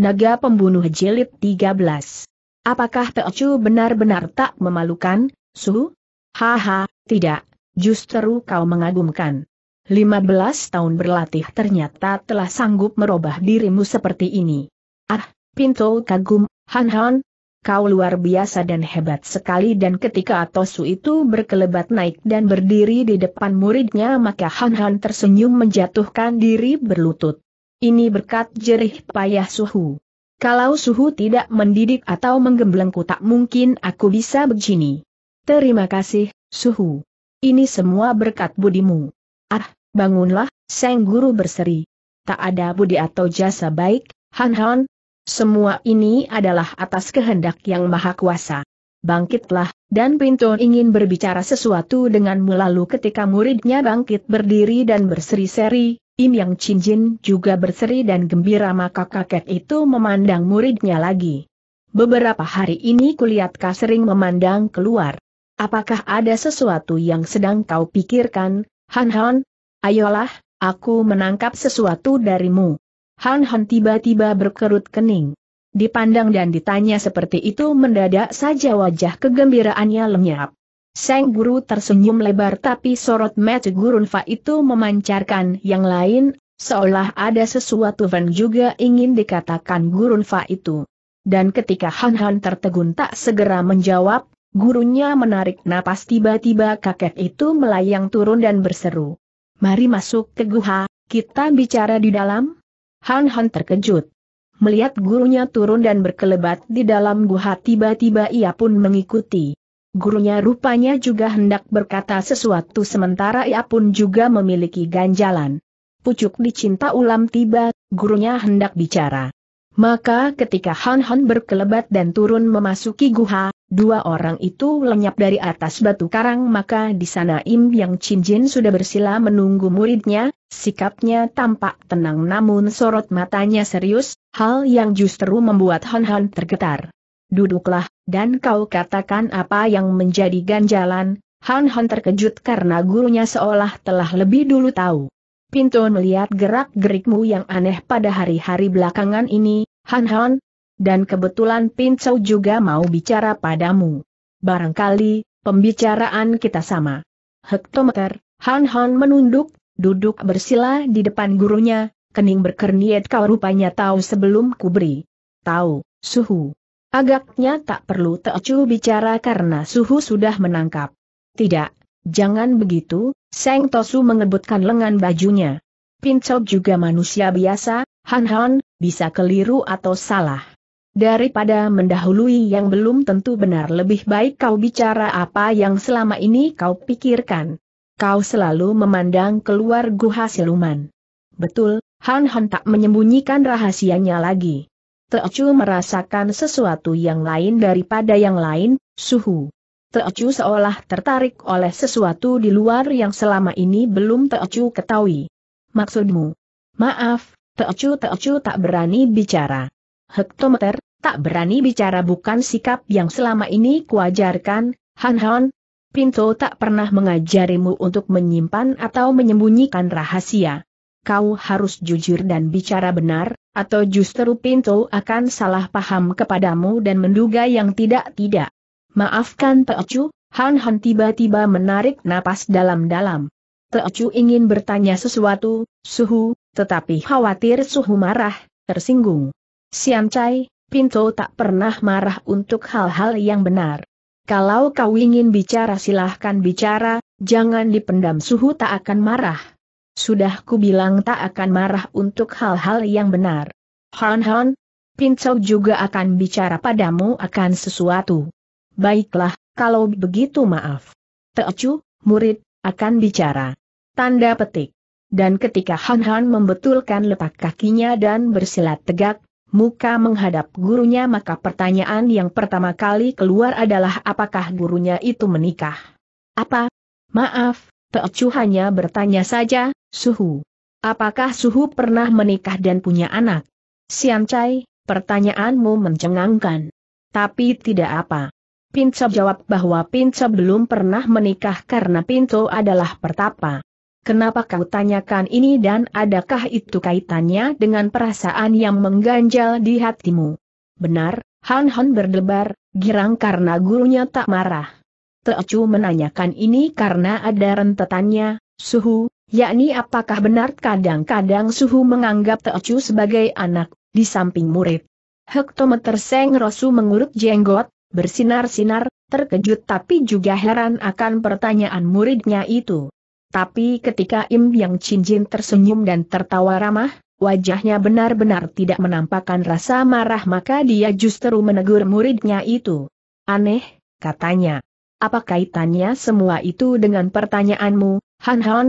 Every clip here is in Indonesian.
Naga Pembunuh Jilid 13. Apakah Teocu benar-benar tak memalukan, Suhu? Haha, tidak, justru kau mengagumkan. 15 tahun berlatih ternyata telah sanggup merubah dirimu seperti ini. Ah, Pinto kagum, Han Han, kau luar biasa dan hebat sekali dan ketika Atosu itu berkelebat naik dan berdiri di depan muridnya maka Han Han tersenyum menjatuhkan diri berlutut. Ini berkat jerih payah suhu. Kalau suhu tidak mendidik atau menggemblengku tak mungkin aku bisa begini. Terima kasih, suhu. Ini semua berkat budimu. Ah, bangunlah, sang Guru berseri. Tak ada budi atau jasa baik, Han Han. Semua ini adalah atas kehendak yang maha kuasa. Bangkitlah, dan Pinton ingin berbicara sesuatu dengan melalui ketika muridnya bangkit berdiri dan berseri-seri, Im Yang Jin juga berseri dan gembira maka kakek itu memandang muridnya lagi. Beberapa hari ini kulihat kau sering memandang keluar. Apakah ada sesuatu yang sedang kau pikirkan, Han Han? Ayolah, aku menangkap sesuatu darimu. Han Han tiba-tiba berkerut kening. Dipandang dan ditanya seperti itu mendadak saja wajah kegembiraannya lenyap. Sang Guru tersenyum lebar tapi sorot mata Gurun Fa itu memancarkan yang lain, seolah ada sesuatu yang juga ingin dikatakan Gurun Fa itu. Dan ketika Han Han tertegun tak segera menjawab, gurunya menarik napas tiba-tiba kakek itu melayang turun dan berseru. Mari masuk ke guha, kita bicara di dalam? Han Han terkejut. Melihat gurunya turun dan berkelebat di dalam guha tiba-tiba ia pun mengikuti. Gurunya rupanya juga hendak berkata sesuatu sementara ia pun juga memiliki ganjalan. Pucuk dicinta ulam tiba, gurunya hendak bicara. Maka ketika Han Han berkelebat dan turun memasuki guha, dua orang itu lenyap dari atas batu karang maka di sana Im Yang Chin Jin sudah bersila menunggu muridnya, sikapnya tampak tenang namun sorot matanya serius, hal yang justru membuat Han Han tergetar duduklah, dan kau katakan apa yang menjadi ganjalan, Han Han terkejut karena gurunya seolah telah lebih dulu tahu. Pinto melihat gerak-gerikmu yang aneh pada hari-hari belakangan ini, Han Han, dan kebetulan Pinto juga mau bicara padamu. Barangkali, pembicaraan kita sama. Hektometer, Han Han menunduk, duduk bersila di depan gurunya, kening berkerniat kau rupanya tahu sebelum kuberi. Tahu, suhu. Agaknya tak perlu Teocu bicara karena suhu sudah menangkap. Tidak, jangan begitu, Seng Tosu mengebutkan lengan bajunya. Pincok juga manusia biasa, Han Han, bisa keliru atau salah. Daripada mendahului yang belum tentu benar lebih baik kau bicara apa yang selama ini kau pikirkan. Kau selalu memandang keluar guha siluman. Betul, Han Han tak menyembunyikan rahasianya lagi. Teocu merasakan sesuatu yang lain daripada yang lain, suhu. Teocu seolah tertarik oleh sesuatu di luar yang selama ini belum Teocu ketahui. Maksudmu? Maaf, Teocu Teocu tak berani bicara. Hektometer, tak berani bicara bukan sikap yang selama ini kuajarkan, Han Han. Pinto tak pernah mengajarimu untuk menyimpan atau menyembunyikan rahasia. Kau harus jujur dan bicara benar, atau justru pintu akan salah paham kepadamu dan menduga yang tidak-tidak. Maafkan Teocu, Han Han tiba-tiba menarik napas dalam-dalam. Teocu ingin bertanya sesuatu, Suhu, tetapi khawatir Suhu marah, tersinggung. Siang Chai, Pinto tak pernah marah untuk hal-hal yang benar. Kalau kau ingin bicara silahkan bicara, jangan dipendam Suhu tak akan marah. Sudah ku bilang tak akan marah untuk hal-hal yang benar. Hon Hon, Pincau juga akan bicara padamu akan sesuatu. Baiklah, kalau begitu maaf. Teocu, murid, akan bicara. Tanda petik. Dan ketika Han Han membetulkan letak kakinya dan bersilat tegak, muka menghadap gurunya maka pertanyaan yang pertama kali keluar adalah apakah gurunya itu menikah? Apa? Maaf, Teocu hanya bertanya saja, Suhu. Apakah Suhu pernah menikah dan punya anak? Sian Chai, pertanyaanmu mencengangkan. Tapi tidak apa. Pinco jawab bahwa Pinco belum pernah menikah karena Pinto adalah pertapa. Kenapa kau tanyakan ini dan adakah itu kaitannya dengan perasaan yang mengganjal di hatimu? Benar, Han Han berdebar, girang karena gurunya tak marah. Teocu menanyakan ini karena ada rentetannya, suhu, yakni apakah benar kadang-kadang suhu menganggap Teocu sebagai anak, di samping murid. Hektometer Seng Rosu mengurut jenggot, bersinar-sinar, terkejut tapi juga heran akan pertanyaan muridnya itu. Tapi ketika Im Yang Cinjin tersenyum dan tertawa ramah, wajahnya benar-benar tidak menampakkan rasa marah maka dia justru menegur muridnya itu. Aneh, katanya. Apa kaitannya semua itu dengan pertanyaanmu, Han Han?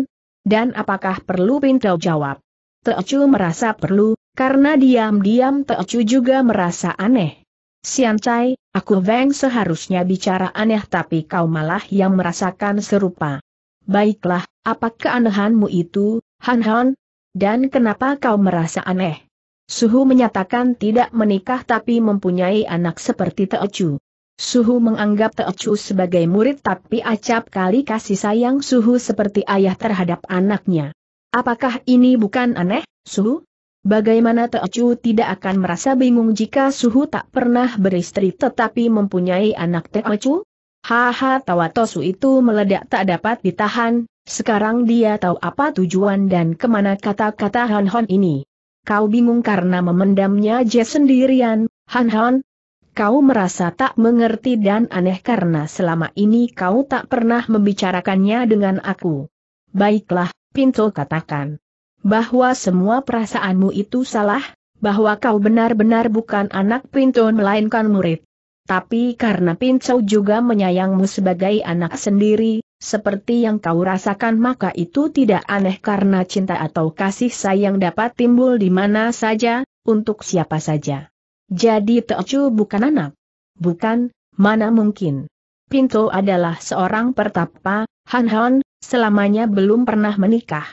Dan apakah perlu Pintau jawab? Teocu merasa perlu, karena diam-diam Teocu juga merasa aneh. Sian Chai, aku Weng seharusnya bicara aneh tapi kau malah yang merasakan serupa. Baiklah, apa keanehanmu itu, Han Han? Dan kenapa kau merasa aneh? Suhu menyatakan tidak menikah tapi mempunyai anak seperti Teocu. Suhu menganggap Teocu sebagai murid tapi acap kali kasih sayang Suhu seperti ayah terhadap anaknya. Apakah ini bukan aneh, Suhu? Bagaimana Teocu tidak akan merasa bingung jika Suhu tak pernah beristri tetapi mempunyai anak Teocu? Haha tawa Tosu itu meledak tak dapat ditahan, sekarang dia tahu apa tujuan dan kemana kata-kata Han Hon ini. Kau bingung karena memendamnya Jess sendirian, Han Han, kau merasa tak mengerti dan aneh karena selama ini kau tak pernah membicarakannya dengan aku. Baiklah, Pinto katakan. Bahwa semua perasaanmu itu salah, bahwa kau benar-benar bukan anak Pinto melainkan murid. Tapi karena Pinto juga menyayangmu sebagai anak sendiri, seperti yang kau rasakan maka itu tidak aneh karena cinta atau kasih sayang dapat timbul di mana saja, untuk siapa saja. Jadi Teocu bukan anak? Bukan, mana mungkin. Pinto adalah seorang pertapa, Han Han, selamanya belum pernah menikah.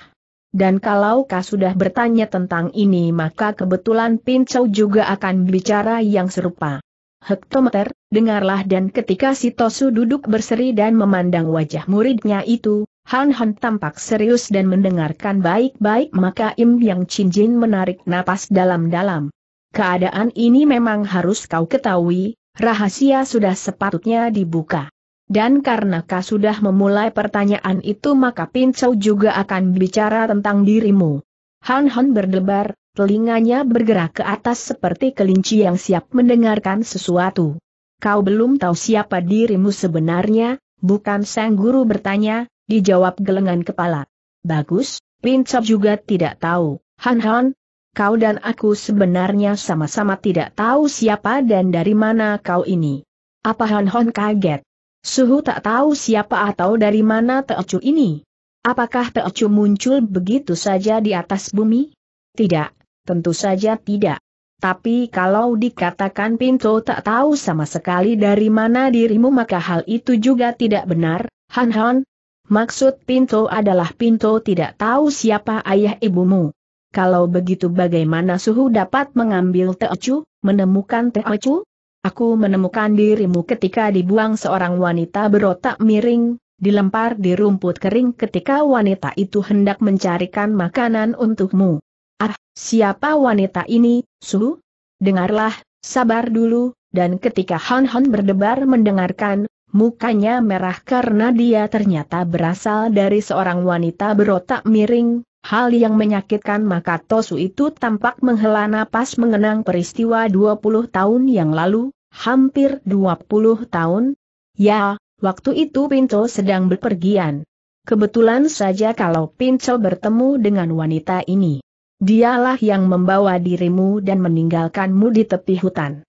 Dan kalau kau sudah bertanya tentang ini maka kebetulan Pinto juga akan bicara yang serupa. Hektometer, dengarlah dan ketika si Tosu duduk berseri dan memandang wajah muridnya itu, Han Han tampak serius dan mendengarkan baik-baik maka Im Yang Chin Jin menarik napas dalam-dalam. Keadaan ini memang harus kau ketahui, rahasia sudah sepatutnya dibuka. Dan karena kau sudah memulai pertanyaan itu maka Pincau juga akan bicara tentang dirimu. Han Han berdebar, telinganya bergerak ke atas seperti kelinci yang siap mendengarkan sesuatu. Kau belum tahu siapa dirimu sebenarnya, bukan sang guru bertanya, dijawab gelengan kepala. Bagus, Pincau juga tidak tahu. Han Han, kau dan aku sebenarnya sama-sama tidak tahu siapa dan dari mana kau ini. Apa Hon Hon kaget? Suhu tak tahu siapa atau dari mana Teocu ini. Apakah Teocu muncul begitu saja di atas bumi? Tidak, tentu saja tidak. Tapi kalau dikatakan Pinto tak tahu sama sekali dari mana dirimu maka hal itu juga tidak benar, Han Han. Maksud Pinto adalah Pinto tidak tahu siapa ayah ibumu. Kalau begitu bagaimana suhu dapat mengambil Teocu, menemukan Teocu? Aku menemukan dirimu ketika dibuang seorang wanita berotak miring, dilempar di rumput kering ketika wanita itu hendak mencarikan makanan untukmu. Ah, siapa wanita ini, Suhu. Dengarlah, sabar dulu, dan ketika Han Han berdebar mendengarkan, mukanya merah karena dia ternyata berasal dari seorang wanita berotak miring, Hal yang menyakitkan maka Tosu itu tampak menghela napas mengenang peristiwa 20 tahun yang lalu, hampir 20 tahun. Ya, waktu itu Pinto sedang berpergian. Kebetulan saja kalau Pinto bertemu dengan wanita ini. Dialah yang membawa dirimu dan meninggalkanmu di tepi hutan.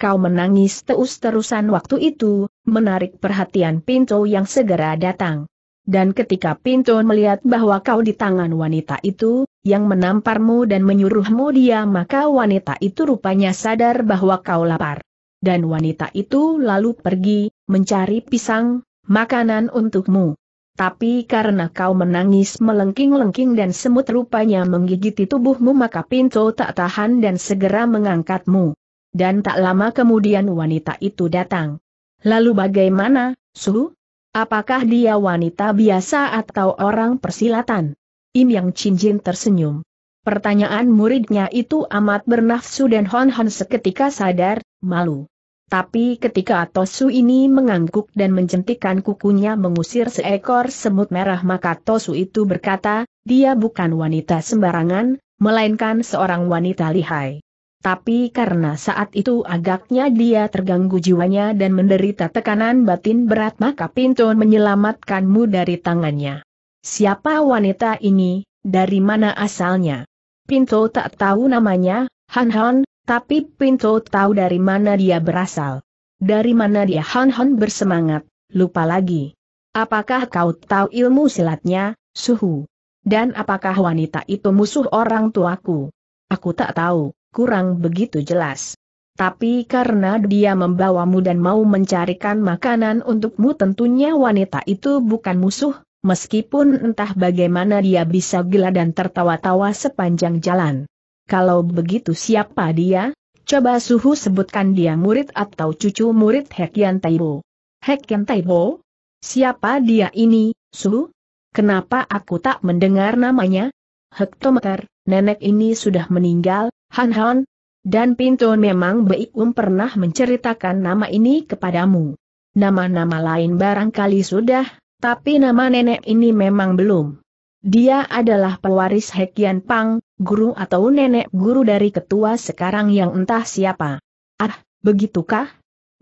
Kau menangis terus-terusan waktu itu, menarik perhatian Pinto yang segera datang. Dan ketika Pinto melihat bahwa kau di tangan wanita itu, yang menamparmu dan menyuruhmu dia maka wanita itu rupanya sadar bahwa kau lapar. Dan wanita itu lalu pergi, mencari pisang, makanan untukmu. Tapi karena kau menangis melengking-lengking dan semut rupanya menggigiti tubuhmu maka Pinto tak tahan dan segera mengangkatmu. Dan tak lama kemudian wanita itu datang. Lalu bagaimana, Suhu? Apakah dia wanita biasa atau orang persilatan? Im Yang Cincin tersenyum. Pertanyaan muridnya itu amat bernafsu dan Hon Hon seketika sadar, malu. Tapi ketika Tosu ini mengangguk dan menjentikan kukunya mengusir seekor semut merah maka Tosu itu berkata, dia bukan wanita sembarangan, melainkan seorang wanita lihai. Tapi karena saat itu agaknya dia terganggu jiwanya dan menderita tekanan batin berat maka Pinton menyelamatkanmu dari tangannya. Siapa wanita ini, dari mana asalnya? Pinto tak tahu namanya, Han Han, tapi Pinto tahu dari mana dia berasal. Dari mana dia Han Han bersemangat, lupa lagi. Apakah kau tahu ilmu silatnya, Suhu? Dan apakah wanita itu musuh orang tuaku? Aku tak tahu kurang begitu jelas. Tapi karena dia membawamu dan mau mencarikan makanan untukmu tentunya wanita itu bukan musuh, meskipun entah bagaimana dia bisa gila dan tertawa-tawa sepanjang jalan. Kalau begitu siapa dia? Coba suhu sebutkan dia murid atau cucu murid Hekian Taibo. Hekian Taibo? Siapa dia ini, suhu? Kenapa aku tak mendengar namanya? Hektometer, nenek ini sudah meninggal, Han Han, dan Pinto memang Beikum pernah menceritakan nama ini kepadamu. Nama-nama lain barangkali sudah, tapi nama nenek ini memang belum. Dia adalah pewaris Hekian Pang, guru atau nenek guru dari ketua sekarang yang entah siapa. Ah, begitukah?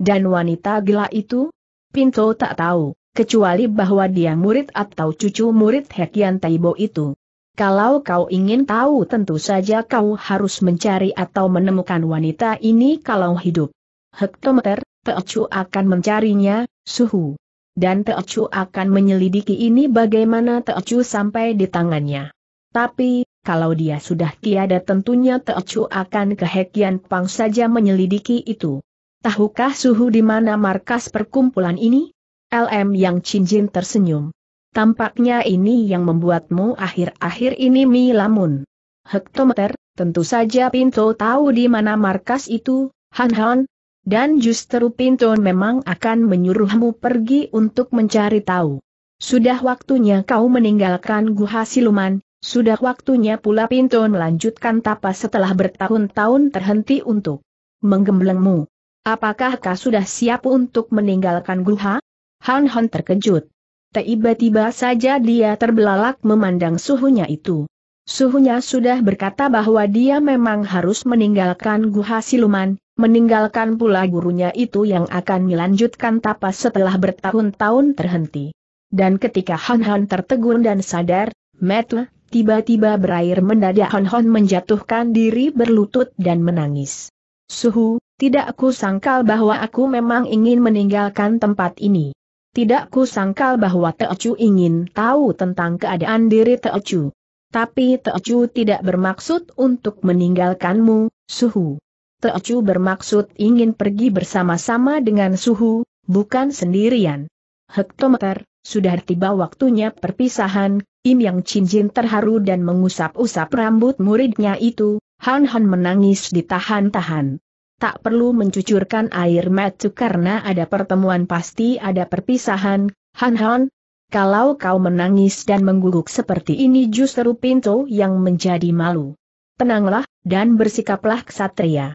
Dan wanita gila itu? Pinto tak tahu, kecuali bahwa dia murid atau cucu murid Hekian Taibo itu. Kalau kau ingin tahu tentu saja kau harus mencari atau menemukan wanita ini kalau hidup. Hektometer, Teocu akan mencarinya, suhu. Dan Teocu akan menyelidiki ini bagaimana Teocu sampai di tangannya. Tapi, kalau dia sudah tiada tentunya Teocu akan ke Hekian Pang saja menyelidiki itu. Tahukah suhu di mana markas perkumpulan ini? LM yang cincin tersenyum. Tampaknya ini yang membuatmu akhir-akhir ini milamun. Hektometer, tentu saja Pinto tahu di mana markas itu, Han Han. Dan justru Pinto memang akan menyuruhmu pergi untuk mencari tahu. Sudah waktunya kau meninggalkan Guha Siluman, sudah waktunya pula Pinto melanjutkan tapa setelah bertahun-tahun terhenti untuk menggemblengmu. Apakah kau sudah siap untuk meninggalkan Guha? Han Han terkejut. Tiba-tiba saja dia terbelalak memandang suhunya itu. Suhunya sudah berkata bahwa dia memang harus meninggalkan Guha Siluman, meninggalkan pula gurunya itu yang akan melanjutkan tapas setelah bertahun-tahun terhenti. Dan ketika Han Han tertegun dan sadar, Metla tiba-tiba berair mendadak Han Han menjatuhkan diri berlutut dan menangis. Suhu, tidak aku sangkal bahwa aku memang ingin meninggalkan tempat ini. Tidak kusangkal bahwa Teocu ingin tahu tentang keadaan diri Teocu. Tapi Teocu tidak bermaksud untuk meninggalkanmu, Suhu. Teocu bermaksud ingin pergi bersama-sama dengan Suhu, bukan sendirian. Hektometer, sudah tiba waktunya perpisahan, Im Yang Cincin terharu dan mengusap-usap rambut muridnya itu, Han Han menangis ditahan-tahan tak perlu mencucurkan air mata karena ada pertemuan pasti ada perpisahan, Han Han. Kalau kau menangis dan mengguguk seperti ini justru pintu yang menjadi malu. Tenanglah, dan bersikaplah ksatria.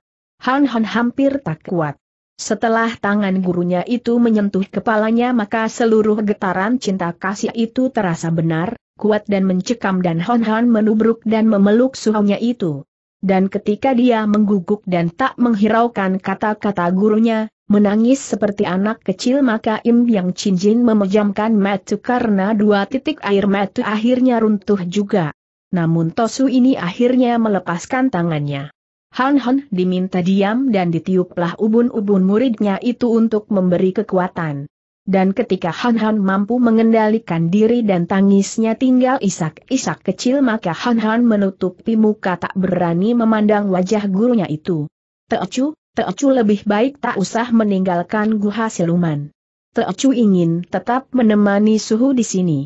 Han Han hampir tak kuat. Setelah tangan gurunya itu menyentuh kepalanya maka seluruh getaran cinta kasih itu terasa benar, kuat dan mencekam dan Han Han menubruk dan memeluk suhunya itu dan ketika dia mengguguk dan tak menghiraukan kata-kata gurunya, menangis seperti anak kecil maka Im Yang Cinjin memejamkan mata karena dua titik air mata akhirnya runtuh juga. Namun Tosu ini akhirnya melepaskan tangannya. Han Han diminta diam dan ditiuplah ubun-ubun muridnya itu untuk memberi kekuatan. Dan ketika Han Han mampu mengendalikan diri dan tangisnya tinggal isak-isak kecil maka Han Han menutupi muka tak berani memandang wajah gurunya itu. Teocu, Teocu lebih baik tak usah meninggalkan guha siluman. Teocu ingin tetap menemani suhu di sini.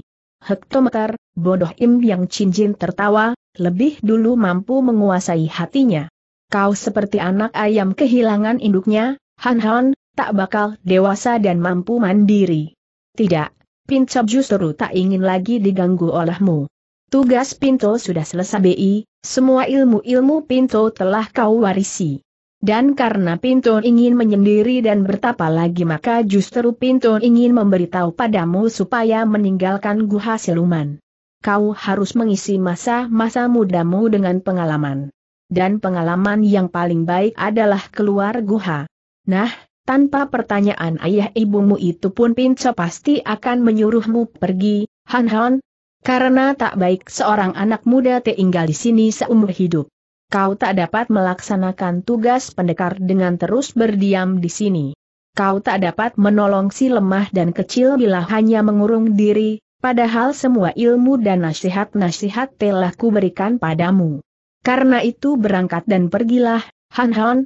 Hektometer, bodoh Im yang cincin tertawa, lebih dulu mampu menguasai hatinya. Kau seperti anak ayam kehilangan induknya, Han Han, tak bakal dewasa dan mampu mandiri. Tidak, Pinto justru tak ingin lagi diganggu olehmu. Tugas Pinto sudah selesai BI, semua ilmu-ilmu Pinto telah kau warisi. Dan karena Pinto ingin menyendiri dan bertapa lagi maka justru Pinto ingin memberitahu padamu supaya meninggalkan guha siluman. Kau harus mengisi masa-masa mudamu dengan pengalaman. Dan pengalaman yang paling baik adalah keluar guha. Nah, tanpa pertanyaan ayah ibumu itu pun Pinco pasti akan menyuruhmu pergi, Han Han. Karena tak baik seorang anak muda tinggal di sini seumur hidup. Kau tak dapat melaksanakan tugas pendekar dengan terus berdiam di sini. Kau tak dapat menolong si lemah dan kecil bila hanya mengurung diri, padahal semua ilmu dan nasihat-nasihat telah kuberikan padamu. Karena itu berangkat dan pergilah, Han Han,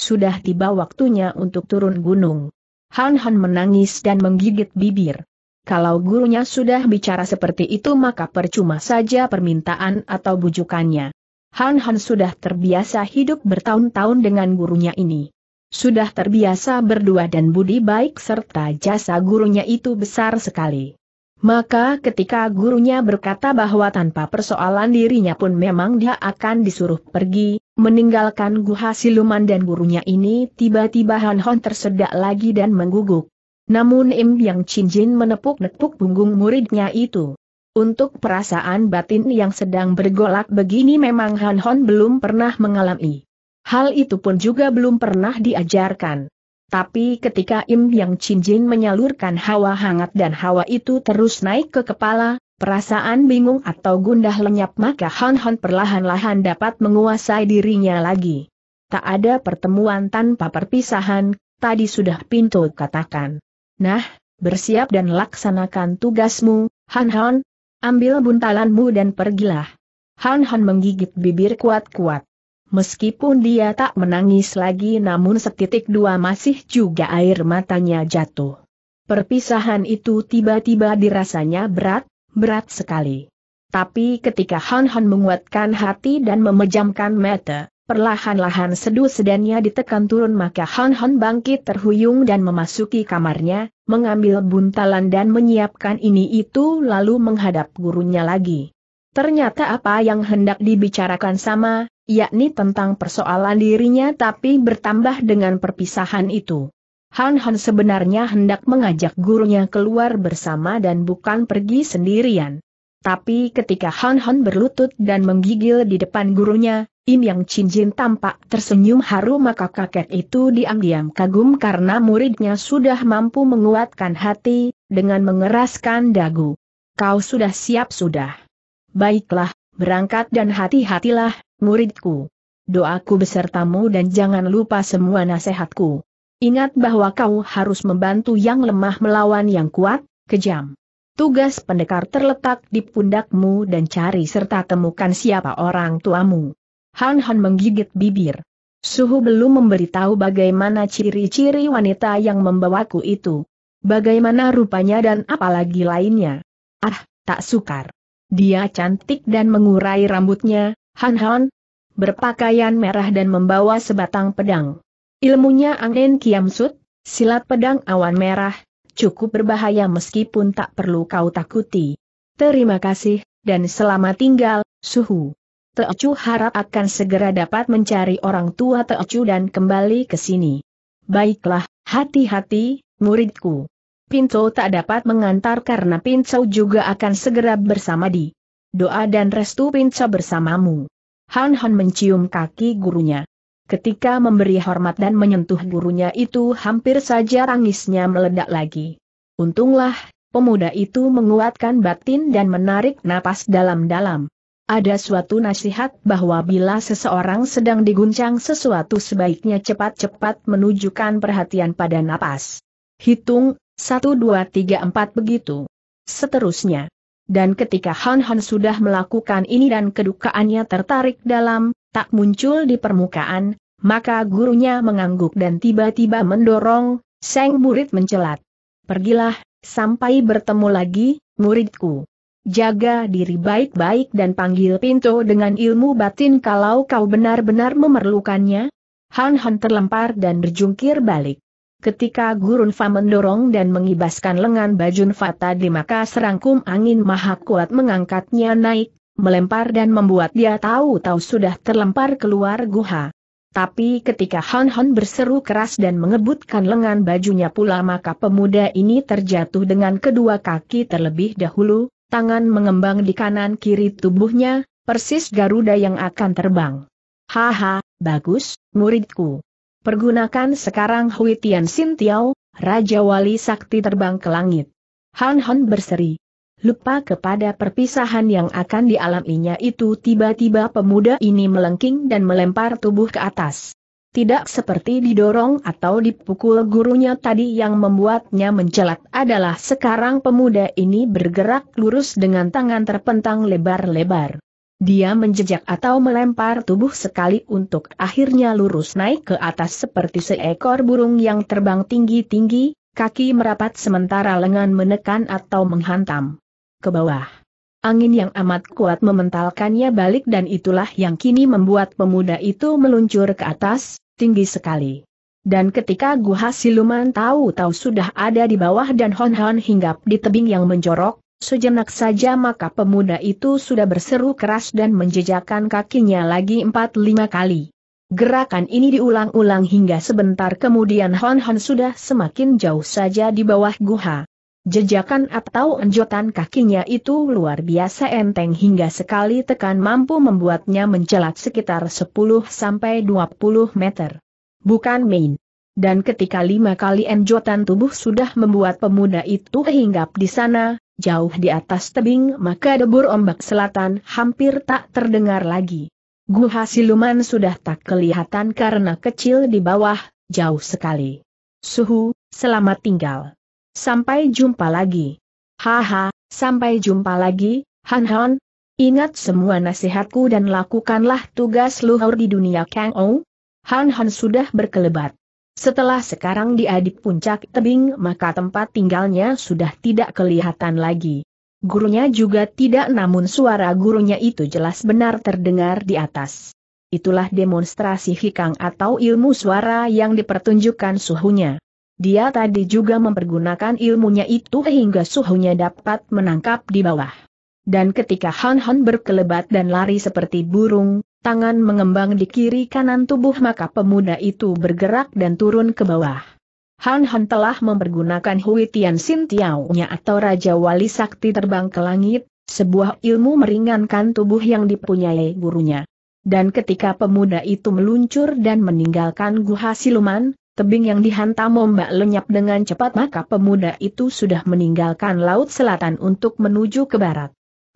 sudah tiba waktunya untuk turun gunung. Han Han menangis dan menggigit bibir. Kalau gurunya sudah bicara seperti itu maka percuma saja permintaan atau bujukannya. Han Han sudah terbiasa hidup bertahun-tahun dengan gurunya ini. Sudah terbiasa berdua dan budi baik serta jasa gurunya itu besar sekali. Maka ketika gurunya berkata bahwa tanpa persoalan dirinya pun memang dia akan disuruh pergi, meninggalkan Guha siluman dan gurunya ini tiba-tiba Han Hon tersedak lagi dan mengguguk. Namun Im Yang Jin menepuk-nepuk punggung muridnya itu. Untuk perasaan batin yang sedang bergolak begini memang Han Hon belum pernah mengalami. Hal itu pun juga belum pernah diajarkan. Tapi ketika Im Yang Jin menyalurkan hawa hangat dan hawa itu terus naik ke kepala, perasaan bingung atau gundah lenyap maka Han Han perlahan-lahan dapat menguasai dirinya lagi. Tak ada pertemuan tanpa perpisahan, tadi sudah pintu katakan. Nah, bersiap dan laksanakan tugasmu, Han Han. Ambil buntalanmu dan pergilah. Han Han menggigit bibir kuat-kuat. Meskipun dia tak menangis lagi namun setitik dua masih juga air matanya jatuh. Perpisahan itu tiba-tiba dirasanya berat, berat sekali. Tapi ketika Han Han menguatkan hati dan memejamkan mata, perlahan-lahan seduh sedannya ditekan turun maka Han Han bangkit terhuyung dan memasuki kamarnya, mengambil buntalan dan menyiapkan ini itu lalu menghadap gurunya lagi. Ternyata apa yang hendak dibicarakan sama, yakni tentang persoalan dirinya tapi bertambah dengan perpisahan itu. Han Han sebenarnya hendak mengajak gurunya keluar bersama dan bukan pergi sendirian. Tapi ketika Han Han berlutut dan menggigil di depan gurunya, Im Yang Chin Jin tampak tersenyum haru maka kakek itu diam-diam kagum karena muridnya sudah mampu menguatkan hati, dengan mengeraskan dagu. Kau sudah siap sudah. Baiklah, berangkat dan hati-hatilah, muridku. Doaku besertamu dan jangan lupa semua nasihatku. Ingat bahwa kau harus membantu yang lemah melawan yang kuat, kejam. Tugas pendekar terletak di pundakmu dan cari serta temukan siapa orang tuamu. Han Han menggigit bibir. Suhu belum memberitahu bagaimana ciri-ciri wanita yang membawaku itu. Bagaimana rupanya dan apalagi lainnya. Ah, tak sukar. Dia cantik dan mengurai rambutnya, Han Han, berpakaian merah dan membawa sebatang pedang. Ilmunya Angin Kiamsut, silat pedang awan merah, cukup berbahaya meskipun tak perlu kau takuti. Terima kasih, dan selamat tinggal, Suhu. Teocu harap akan segera dapat mencari orang tua Teocu dan kembali ke sini. Baiklah, hati-hati, muridku. Pinto tak dapat mengantar karena Pinto juga akan segera bersama di Doa dan restu Pinca bersamamu. Han Han mencium kaki gurunya. Ketika memberi hormat dan menyentuh gurunya itu hampir saja rangisnya meledak lagi. Untunglah, pemuda itu menguatkan batin dan menarik napas dalam-dalam. Ada suatu nasihat bahwa bila seseorang sedang diguncang sesuatu sebaiknya cepat-cepat menunjukkan perhatian pada napas. Hitung, 1 2 3 4 begitu. Seterusnya. Dan ketika Han Han sudah melakukan ini dan kedukaannya tertarik dalam, tak muncul di permukaan, maka gurunya mengangguk dan tiba-tiba mendorong, sang murid mencelat. Pergilah, sampai bertemu lagi, muridku. Jaga diri baik-baik dan panggil pintu dengan ilmu batin kalau kau benar-benar memerlukannya. Han Han terlempar dan berjungkir balik. Ketika Gurun Fa mendorong dan mengibaskan lengan Bajun Fa tadi maka serangkum angin maha kuat mengangkatnya naik, melempar dan membuat dia tahu-tahu sudah terlempar keluar guha. Tapi ketika Han Han berseru keras dan mengebutkan lengan bajunya pula maka pemuda ini terjatuh dengan kedua kaki terlebih dahulu, tangan mengembang di kanan kiri tubuhnya, persis Garuda yang akan terbang. Haha, bagus, muridku. Pergunakan sekarang Hui Tian Sin Tiao, Raja Wali Sakti terbang ke langit. Han Han berseri. Lupa kepada perpisahan yang akan dialaminya itu tiba-tiba pemuda ini melengking dan melempar tubuh ke atas. Tidak seperti didorong atau dipukul gurunya tadi yang membuatnya mencelat adalah sekarang pemuda ini bergerak lurus dengan tangan terpentang lebar-lebar. Dia menjejak atau melempar tubuh sekali untuk akhirnya lurus naik ke atas seperti seekor burung yang terbang tinggi-tinggi, kaki merapat sementara lengan menekan atau menghantam ke bawah. Angin yang amat kuat mementalkannya balik dan itulah yang kini membuat pemuda itu meluncur ke atas, tinggi sekali. Dan ketika Guha Siluman tahu-tahu sudah ada di bawah dan Hon Hon hinggap di tebing yang menjorok, Sejenak saja maka pemuda itu sudah berseru keras dan menjejakkan kakinya lagi empat lima kali. Gerakan ini diulang-ulang hingga sebentar kemudian Hon Hon sudah semakin jauh saja di bawah guha. Jejakan atau enjotan kakinya itu luar biasa enteng hingga sekali tekan mampu membuatnya mencelat sekitar 10-20 meter. Bukan main. Dan ketika lima kali enjotan tubuh sudah membuat pemuda itu hinggap di sana, jauh di atas tebing maka debur ombak selatan hampir tak terdengar lagi. Guha siluman sudah tak kelihatan karena kecil di bawah, jauh sekali. Suhu, selamat tinggal. Sampai jumpa lagi. Haha, sampai jumpa lagi, Han Han. Ingat semua nasihatku dan lakukanlah tugas luhur di dunia Kang Ou. Han Han sudah berkelebat. Setelah sekarang dia di puncak tebing maka tempat tinggalnya sudah tidak kelihatan lagi. Gurunya juga tidak namun suara gurunya itu jelas benar terdengar di atas. Itulah demonstrasi hikang atau ilmu suara yang dipertunjukkan suhunya. Dia tadi juga mempergunakan ilmunya itu hingga suhunya dapat menangkap di bawah. Dan ketika Han Han berkelebat dan lari seperti burung, tangan mengembang di kiri kanan tubuh maka pemuda itu bergerak dan turun ke bawah. Han Han telah mempergunakan Hui Tian Sin tiao atau Raja Wali Sakti terbang ke langit, sebuah ilmu meringankan tubuh yang dipunyai gurunya. Dan ketika pemuda itu meluncur dan meninggalkan guha siluman, tebing yang dihantam ombak lenyap dengan cepat maka pemuda itu sudah meninggalkan laut selatan untuk menuju ke barat.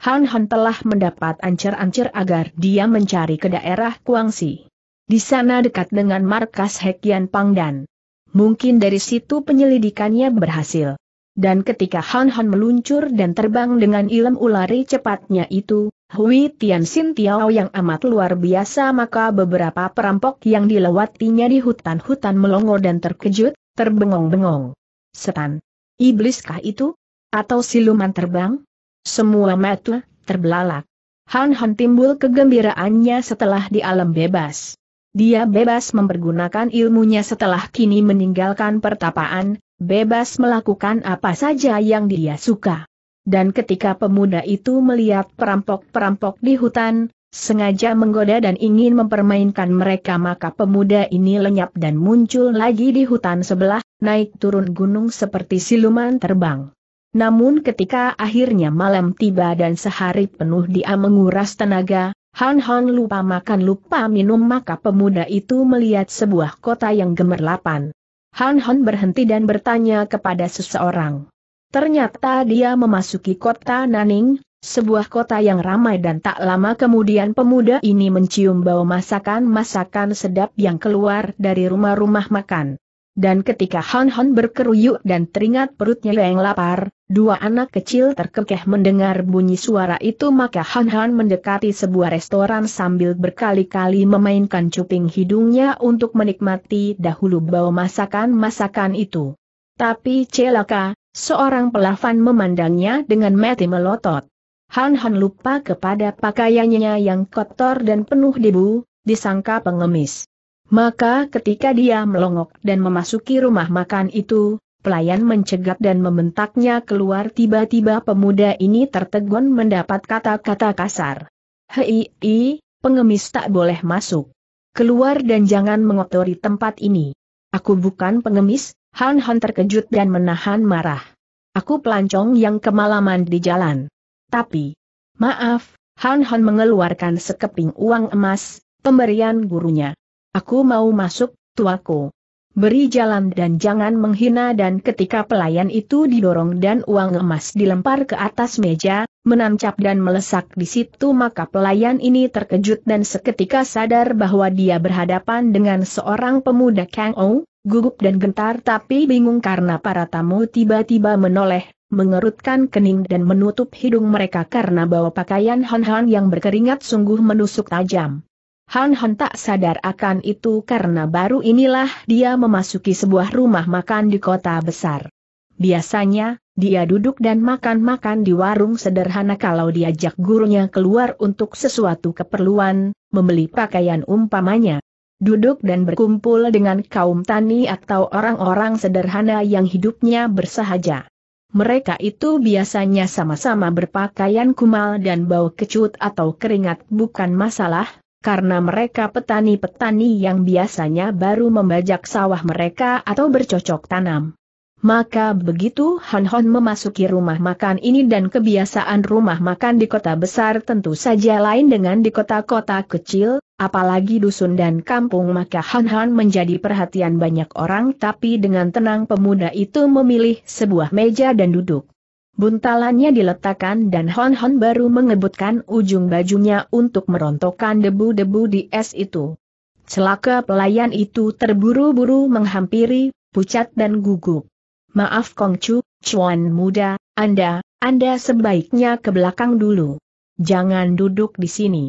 Han Han telah mendapat ancer-ancer agar dia mencari ke daerah Kuangsi. Di sana dekat dengan markas Hekian Pangdan. Mungkin dari situ penyelidikannya berhasil. Dan ketika Han Han meluncur dan terbang dengan ilmu ulari cepatnya itu, Hui Tian Sin Tiao yang amat luar biasa maka beberapa perampok yang dilewatinya di hutan-hutan melongo dan terkejut, terbengong-bengong. Setan. Ibliskah itu? Atau siluman terbang? Semua metu terbelalak. Han Han timbul kegembiraannya setelah di alam bebas. Dia bebas mempergunakan ilmunya setelah kini meninggalkan pertapaan, bebas melakukan apa saja yang dia suka. Dan ketika pemuda itu melihat perampok-perampok di hutan, sengaja menggoda dan ingin mempermainkan mereka maka pemuda ini lenyap dan muncul lagi di hutan sebelah, naik turun gunung seperti siluman terbang. Namun ketika akhirnya malam tiba dan sehari penuh dia menguras tenaga, Han Han lupa makan lupa minum maka pemuda itu melihat sebuah kota yang gemerlapan. Han Han berhenti dan bertanya kepada seseorang. Ternyata dia memasuki kota Naning, sebuah kota yang ramai dan tak lama kemudian pemuda ini mencium bau masakan-masakan sedap yang keluar dari rumah-rumah makan. Dan ketika Han Han berkeruyuk dan teringat perutnya yang lapar, dua anak kecil terkekeh mendengar bunyi suara itu maka Han Han mendekati sebuah restoran sambil berkali-kali memainkan cuping hidungnya untuk menikmati dahulu bau masakan-masakan itu. Tapi celaka, seorang pelafan memandangnya dengan mati melotot. Han Han lupa kepada pakaiannya yang kotor dan penuh debu, disangka pengemis. Maka ketika dia melongok dan memasuki rumah makan itu, pelayan mencegat dan membentaknya keluar tiba-tiba pemuda ini tertegun mendapat kata-kata kasar. Hei, i, pengemis tak boleh masuk. Keluar dan jangan mengotori tempat ini. Aku bukan pengemis, Han Han terkejut dan menahan marah. Aku pelancong yang kemalaman di jalan. Tapi, maaf, Han Han mengeluarkan sekeping uang emas, pemberian gurunya. Aku mau masuk, tuaku. Beri jalan dan jangan menghina dan ketika pelayan itu didorong dan uang emas dilempar ke atas meja, menancap dan melesak di situ maka pelayan ini terkejut dan seketika sadar bahwa dia berhadapan dengan seorang pemuda Kang Ou, gugup dan gentar tapi bingung karena para tamu tiba-tiba menoleh, mengerutkan kening dan menutup hidung mereka karena bawa pakaian Han-Han yang berkeringat sungguh menusuk tajam. Han Han tak sadar akan itu karena baru inilah dia memasuki sebuah rumah makan di kota besar. Biasanya, dia duduk dan makan-makan di warung sederhana kalau diajak gurunya keluar untuk sesuatu keperluan, membeli pakaian umpamanya. Duduk dan berkumpul dengan kaum tani atau orang-orang sederhana yang hidupnya bersahaja. Mereka itu biasanya sama-sama berpakaian kumal dan bau kecut atau keringat bukan masalah, karena mereka petani-petani yang biasanya baru membajak sawah mereka atau bercocok tanam. Maka begitu Han Hon memasuki rumah makan ini dan kebiasaan rumah makan di kota besar tentu saja lain dengan di kota-kota kecil, apalagi dusun dan kampung maka Han Hon menjadi perhatian banyak orang tapi dengan tenang pemuda itu memilih sebuah meja dan duduk. Buntalannya diletakkan dan Hon Hon baru mengebutkan ujung bajunya untuk merontokkan debu-debu di es itu. Celaka pelayan itu terburu-buru menghampiri, pucat dan gugup. Maaf Kong Chu, Chuan muda, Anda, Anda sebaiknya ke belakang dulu. Jangan duduk di sini.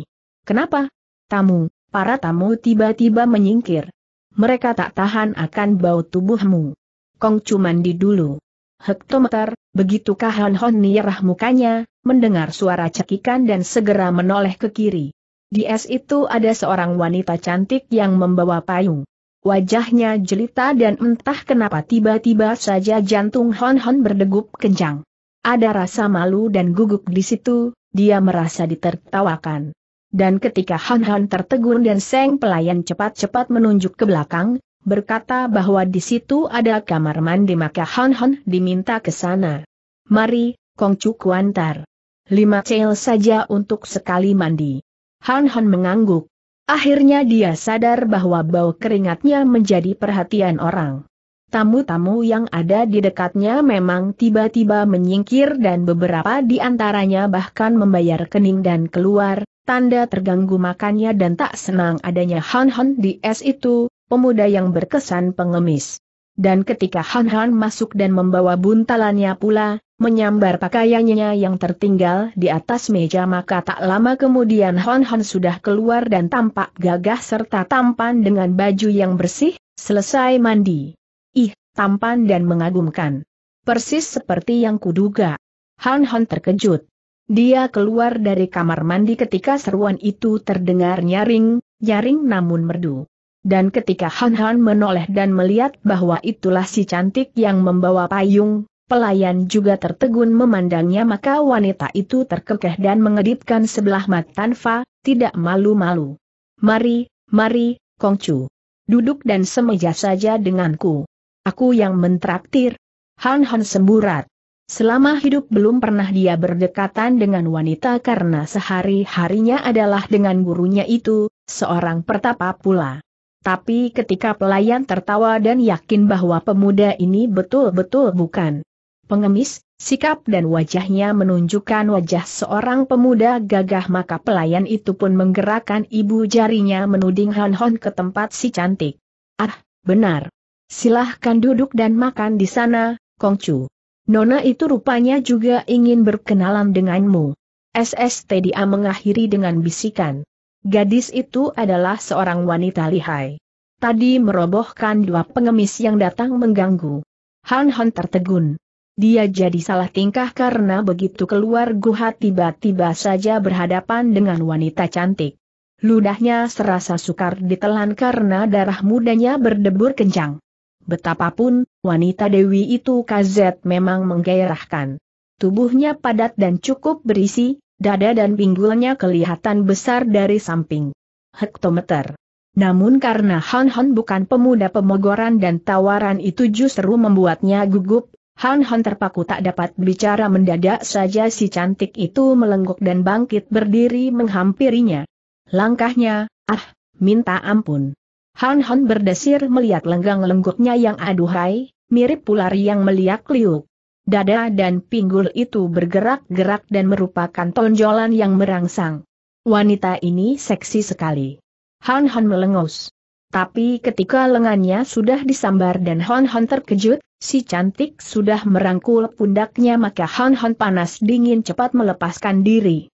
Kenapa? Tamu, para tamu tiba-tiba menyingkir. Mereka tak tahan akan bau tubuhmu. Kong Chu mandi dulu. Hektometer, begitukah Hon Hon nyerah mukanya, mendengar suara cekikan dan segera menoleh ke kiri. Di es itu ada seorang wanita cantik yang membawa payung. Wajahnya jelita dan entah kenapa tiba-tiba saja jantung Hon Hon berdegup kencang. Ada rasa malu dan gugup di situ, dia merasa ditertawakan. Dan ketika Han Han tertegun dan Seng pelayan cepat-cepat menunjuk ke belakang, berkata bahwa di situ ada kamar mandi maka Han Hon diminta ke sana. Mari, Kong Chu Kuantar. Lima cel saja untuk sekali mandi. Han Hon mengangguk. Akhirnya dia sadar bahwa bau keringatnya menjadi perhatian orang. Tamu-tamu yang ada di dekatnya memang tiba-tiba menyingkir dan beberapa di antaranya bahkan membayar kening dan keluar, tanda terganggu makannya dan tak senang adanya Han Han di es itu, pemuda yang berkesan pengemis. Dan ketika Han Han masuk dan membawa buntalannya pula, menyambar pakaiannya yang tertinggal di atas meja maka tak lama kemudian Han Han sudah keluar dan tampak gagah serta tampan dengan baju yang bersih, selesai mandi. Ih, tampan dan mengagumkan. Persis seperti yang kuduga. Han Han terkejut. Dia keluar dari kamar mandi ketika seruan itu terdengar nyaring, nyaring namun merdu. Dan ketika Han Han menoleh dan melihat bahwa itulah si cantik yang membawa payung, pelayan juga tertegun memandangnya maka wanita itu terkekeh dan mengedipkan sebelah mata tanpa, tidak malu-malu. Mari, mari, Kongcu. Duduk dan semeja saja denganku. Aku yang mentraktir. Han Han semburat. Selama hidup belum pernah dia berdekatan dengan wanita karena sehari-harinya adalah dengan gurunya itu, seorang pertapa pula. Tapi ketika pelayan tertawa dan yakin bahwa pemuda ini betul-betul bukan pengemis, sikap dan wajahnya menunjukkan wajah seorang pemuda gagah maka pelayan itu pun menggerakkan ibu jarinya menuding Han Hon ke tempat si cantik. Ah, benar. Silahkan duduk dan makan di sana, Kong Chu. Nona itu rupanya juga ingin berkenalan denganmu. SST dia mengakhiri dengan bisikan. Gadis itu adalah seorang wanita lihai. Tadi merobohkan dua pengemis yang datang mengganggu. Han Han tertegun. Dia jadi salah tingkah karena begitu keluar guha tiba-tiba saja berhadapan dengan wanita cantik. Ludahnya serasa sukar ditelan karena darah mudanya berdebur kencang. Betapapun, wanita Dewi itu kazet memang menggairahkan. Tubuhnya padat dan cukup berisi, Dada dan pinggulnya kelihatan besar dari samping. Hektometer. Namun karena Han Han bukan pemuda pemogoran dan tawaran itu justru membuatnya gugup, Han Han terpaku tak dapat bicara mendadak saja si cantik itu melenggok dan bangkit berdiri menghampirinya. Langkahnya, ah, minta ampun. Han Han berdesir melihat lenggang lengguknya yang aduhai, mirip ular yang meliak liuk dada dan pinggul itu bergerak-gerak dan merupakan tonjolan yang merangsang. Wanita ini seksi sekali. Han Han melengus. Tapi ketika lengannya sudah disambar dan Han Han terkejut, si cantik sudah merangkul pundaknya maka Han Han panas dingin cepat melepaskan diri.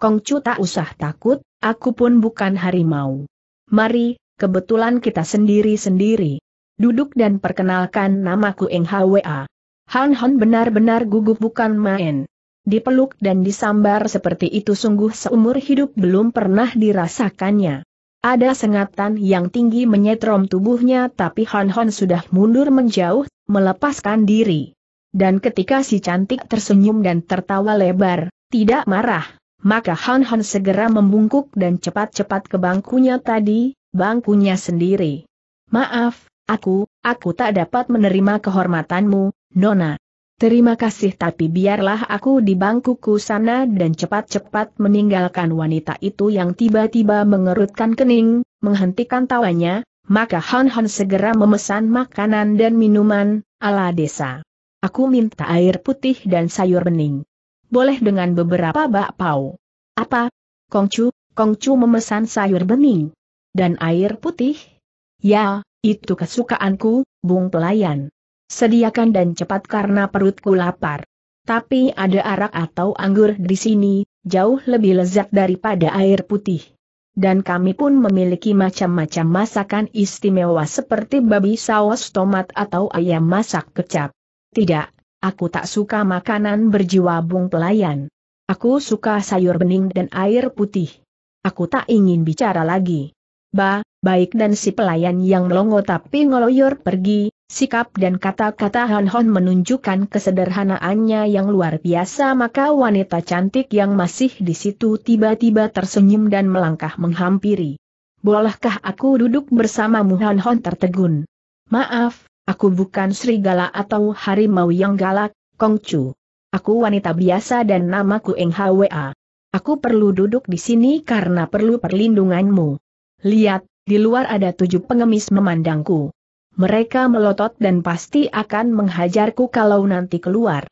Kongcu tak usah takut, aku pun bukan harimau. Mari, kebetulan kita sendiri-sendiri. Duduk dan perkenalkan namaku Eng Hwa. Han Han benar-benar gugup bukan main. Dipeluk dan disambar seperti itu sungguh seumur hidup belum pernah dirasakannya. Ada sengatan yang tinggi menyetrom tubuhnya tapi Han Han sudah mundur menjauh, melepaskan diri. Dan ketika si cantik tersenyum dan tertawa lebar, tidak marah, maka Han Han segera membungkuk dan cepat-cepat ke bangkunya tadi, bangkunya sendiri. Maaf, Aku, aku tak dapat menerima kehormatanmu, Nona. Terima kasih tapi biarlah aku di bangkuku sana dan cepat-cepat meninggalkan wanita itu yang tiba-tiba mengerutkan kening, menghentikan tawanya, maka Han Han segera memesan makanan dan minuman, ala desa. Aku minta air putih dan sayur bening. Boleh dengan beberapa bakpao. Apa? Kongcu, Kongcu memesan sayur bening. Dan air putih? Ya, itu kesukaanku, Bung Pelayan. Sediakan dan cepat karena perutku lapar. Tapi ada arak atau anggur di sini, jauh lebih lezat daripada air putih. Dan kami pun memiliki macam-macam masakan istimewa seperti babi saus tomat atau ayam masak kecap. Tidak, aku tak suka makanan berjiwa bung pelayan. Aku suka sayur bening dan air putih. Aku tak ingin bicara lagi. Bah, baik dan si pelayan yang melongo tapi ngeloyor pergi, sikap dan kata-kata Han Hon menunjukkan kesederhanaannya yang luar biasa maka wanita cantik yang masih di situ tiba-tiba tersenyum dan melangkah menghampiri. Bolehkah aku duduk bersamamu Han Hon tertegun? Maaf, aku bukan serigala atau harimau yang galak, Kongcu. Aku wanita biasa dan namaku Eng Hwa. Aku perlu duduk di sini karena perlu perlindunganmu. Lihat, di luar ada tujuh pengemis memandangku. Mereka melotot dan pasti akan menghajarku kalau nanti keluar.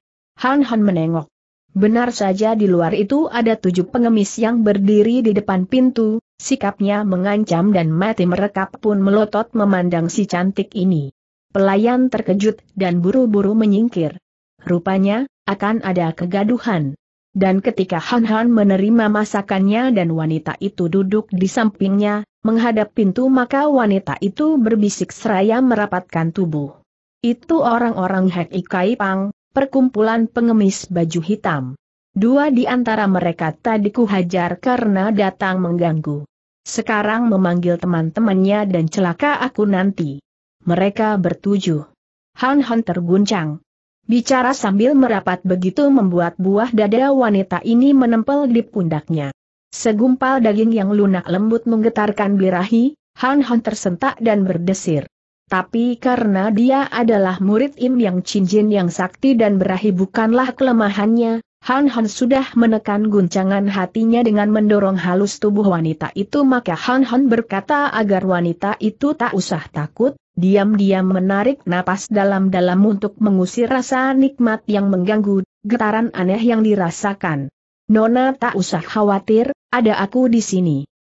Han Han menengok. Benar saja di luar itu ada tujuh pengemis yang berdiri di depan pintu, sikapnya mengancam dan mati merekap pun melotot memandang si cantik ini. Pelayan terkejut dan buru-buru menyingkir. Rupanya, akan ada kegaduhan. Dan ketika Han Han menerima masakannya dan wanita itu duduk di sampingnya, menghadap pintu maka wanita itu berbisik seraya merapatkan tubuh. Itu orang-orang Hek Ikai Pang, perkumpulan pengemis baju hitam. Dua di antara mereka tadi kuhajar karena datang mengganggu. Sekarang memanggil teman-temannya dan celaka aku nanti. Mereka bertujuh. Han Han terguncang. Bicara sambil merapat begitu membuat buah dada wanita ini menempel di pundaknya. Segumpal daging yang lunak lembut menggetarkan birahi, Han Han tersentak dan berdesir. Tapi karena dia adalah murid Im Yang Cinjin yang sakti dan berahi bukanlah kelemahannya, Han Han sudah menekan guncangan hatinya dengan mendorong halus tubuh wanita itu maka Han Han berkata agar wanita itu tak usah takut, diam-diam menarik napas dalam-dalam untuk mengusir rasa nikmat yang mengganggu, getaran aneh yang dirasakan. Nona tak usah khawatir, ada aku di sini.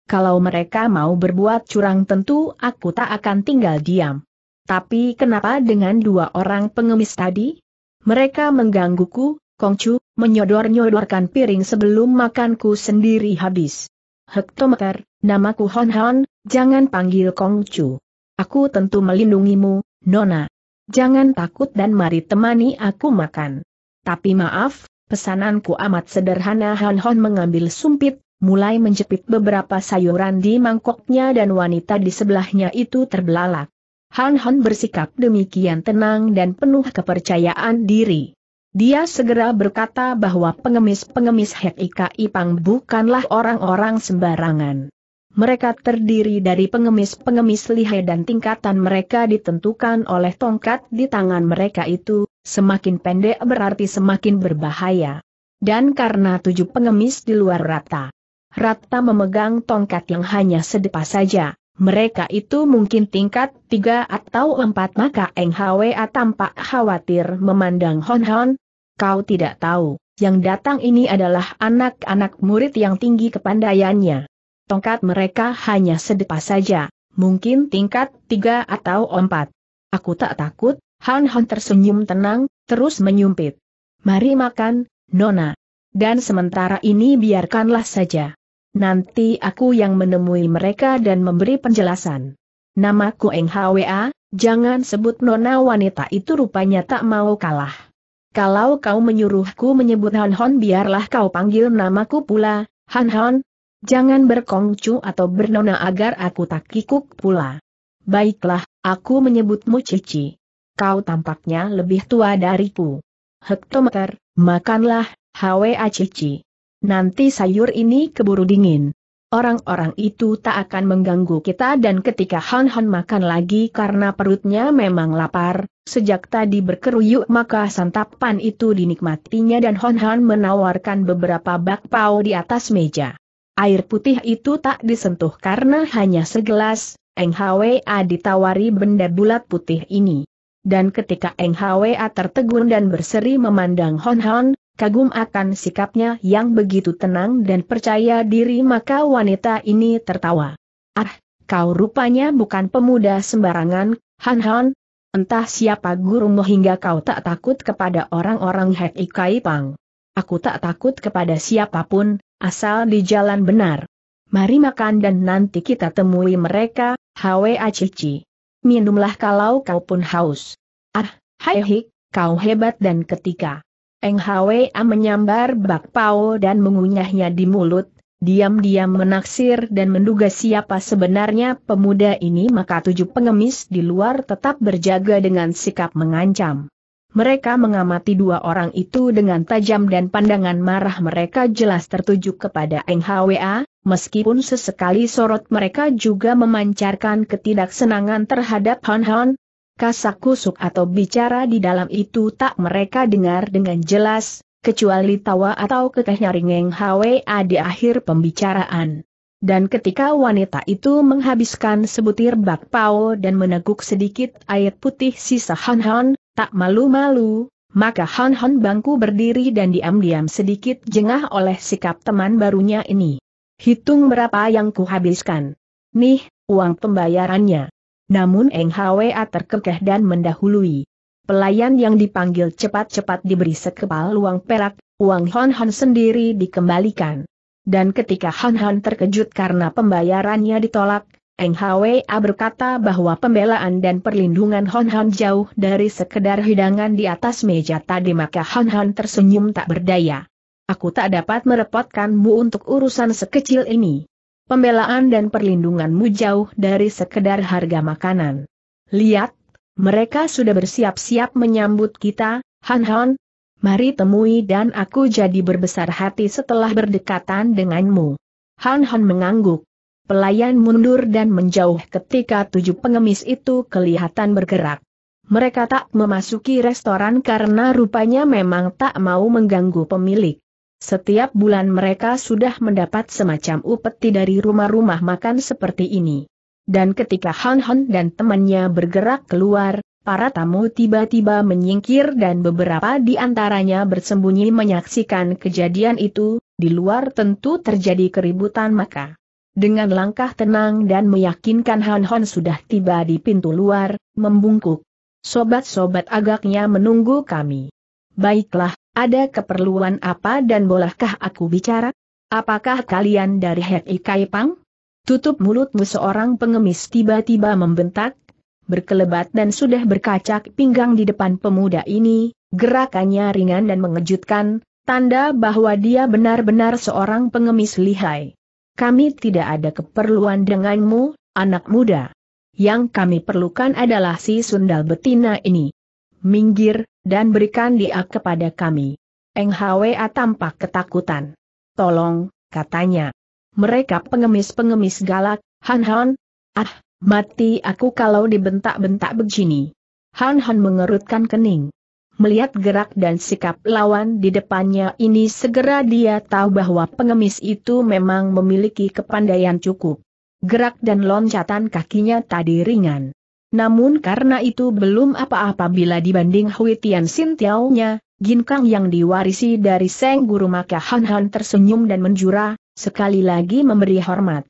Kalau mereka mau berbuat curang tentu aku tak akan tinggal diam. Tapi kenapa dengan dua orang pengemis tadi? Mereka menggangguku, Kongcu, menyodor-nyodorkan piring sebelum makanku sendiri habis. Hektometer, namaku Hon Hon, jangan panggil Kongcu. Aku tentu melindungimu, Nona. Jangan takut dan mari temani aku makan. Tapi maaf, pesananku amat sederhana Hon Hon mengambil sumpit, mulai menjepit beberapa sayuran di mangkoknya dan wanita di sebelahnya itu terbelalak. Han Han bersikap demikian tenang dan penuh kepercayaan diri. Dia segera berkata bahwa pengemis-pengemis Hek Ika Ipang bukanlah orang-orang sembarangan. Mereka terdiri dari pengemis-pengemis lihai dan tingkatan mereka ditentukan oleh tongkat di tangan mereka itu, semakin pendek berarti semakin berbahaya. Dan karena tujuh pengemis di luar rata, Ratta memegang tongkat yang hanya sedepa saja. Mereka itu mungkin tingkat tiga atau empat maka Eng Hwa tampak khawatir memandang Hon Hon. Kau tidak tahu, yang datang ini adalah anak-anak murid yang tinggi kepandaiannya. Tongkat mereka hanya sedepa saja, mungkin tingkat tiga atau empat. Aku tak takut, Hon Hon tersenyum tenang, terus menyumpit. Mari makan, Nona. Dan sementara ini biarkanlah saja. Nanti aku yang menemui mereka dan memberi penjelasan. Namaku Eng Hwa, jangan sebut nona wanita itu rupanya tak mau kalah. Kalau kau menyuruhku menyebut Han Hon biarlah kau panggil namaku pula, Han Hon. Jangan berkongcu atau bernona agar aku tak kikuk pula. Baiklah, aku menyebutmu Cici. Kau tampaknya lebih tua dariku. Hektometer, makanlah, Hwa Cici. Nanti sayur ini keburu dingin. Orang-orang itu tak akan mengganggu kita dan ketika Han Han makan lagi karena perutnya memang lapar, sejak tadi berkeruyuk maka santapan itu dinikmatinya dan Han Han menawarkan beberapa bakpao di atas meja. Air putih itu tak disentuh karena hanya segelas, Eng Hwa ditawari benda bulat putih ini. Dan ketika Eng Hwa tertegun dan berseri memandang Hon Han, kagum akan sikapnya yang begitu tenang dan percaya diri maka wanita ini tertawa. Ah, kau rupanya bukan pemuda sembarangan, Han Han. Entah siapa gurumu hingga kau tak takut kepada orang-orang Hek Ikai Pang. Aku tak takut kepada siapapun, asal di jalan benar. Mari makan dan nanti kita temui mereka, Hwe Acici. Minumlah kalau kau pun haus. Ah, hai hik, kau hebat dan ketika Eng Hwa menyambar bakpao dan mengunyahnya di mulut, diam-diam menaksir dan menduga siapa sebenarnya pemuda ini maka tujuh pengemis di luar tetap berjaga dengan sikap mengancam. Mereka mengamati dua orang itu dengan tajam dan pandangan marah mereka jelas tertuju kepada Eng Hwa, meskipun sesekali sorot mereka juga memancarkan ketidaksenangan terhadap Hon Hon, kasak kusuk atau bicara di dalam itu tak mereka dengar dengan jelas, kecuali tawa atau kekehnya ringeng HWA di akhir pembicaraan. Dan ketika wanita itu menghabiskan sebutir bakpao dan meneguk sedikit air putih sisa Han Han, tak malu-malu, maka Han Han bangku berdiri dan diam-diam sedikit jengah oleh sikap teman barunya ini. Hitung berapa yang kuhabiskan. Nih, uang pembayarannya. Namun Eng Hwa terkekeh dan mendahului. Pelayan yang dipanggil cepat-cepat diberi sekepal uang perak, uang Hon Hon sendiri dikembalikan. Dan ketika Hon Hon terkejut karena pembayarannya ditolak, Eng Hwa berkata bahwa pembelaan dan perlindungan Hon Hon jauh dari sekedar hidangan di atas meja tadi maka Hon Hon tersenyum tak berdaya. Aku tak dapat merepotkanmu untuk urusan sekecil ini pembelaan dan perlindunganmu jauh dari sekedar harga makanan. Lihat, mereka sudah bersiap-siap menyambut kita, Han Han. Mari temui dan aku jadi berbesar hati setelah berdekatan denganmu. Han Han mengangguk. Pelayan mundur dan menjauh ketika tujuh pengemis itu kelihatan bergerak. Mereka tak memasuki restoran karena rupanya memang tak mau mengganggu pemilik. Setiap bulan mereka sudah mendapat semacam upeti dari rumah-rumah makan seperti ini. Dan ketika Han Han dan temannya bergerak keluar, para tamu tiba-tiba menyingkir dan beberapa di antaranya bersembunyi menyaksikan kejadian itu, di luar tentu terjadi keributan maka. Dengan langkah tenang dan meyakinkan Han Han sudah tiba di pintu luar, membungkuk. Sobat-sobat agaknya menunggu kami. Baiklah, ada keperluan apa dan bolehkah aku bicara? Apakah kalian dari Hei Pang? Tutup mulutmu seorang pengemis tiba-tiba membentak, berkelebat dan sudah berkacak pinggang di depan pemuda ini, gerakannya ringan dan mengejutkan, tanda bahwa dia benar-benar seorang pengemis lihai. Kami tidak ada keperluan denganmu, anak muda. Yang kami perlukan adalah si sundal betina ini. Minggir, dan berikan dia kepada kami. Eng Hwa tampak ketakutan. Tolong, katanya. Mereka pengemis-pengemis galak, Han Han. Ah, mati aku kalau dibentak-bentak begini. Han Han mengerutkan kening. Melihat gerak dan sikap lawan di depannya ini segera dia tahu bahwa pengemis itu memang memiliki kepandaian cukup. Gerak dan loncatan kakinya tadi ringan. Namun karena itu belum apa-apa bila dibanding Hui Tian Sin tiao Ginkang yang diwarisi dari Seng Guru maka Han Han tersenyum dan menjura, sekali lagi memberi hormat.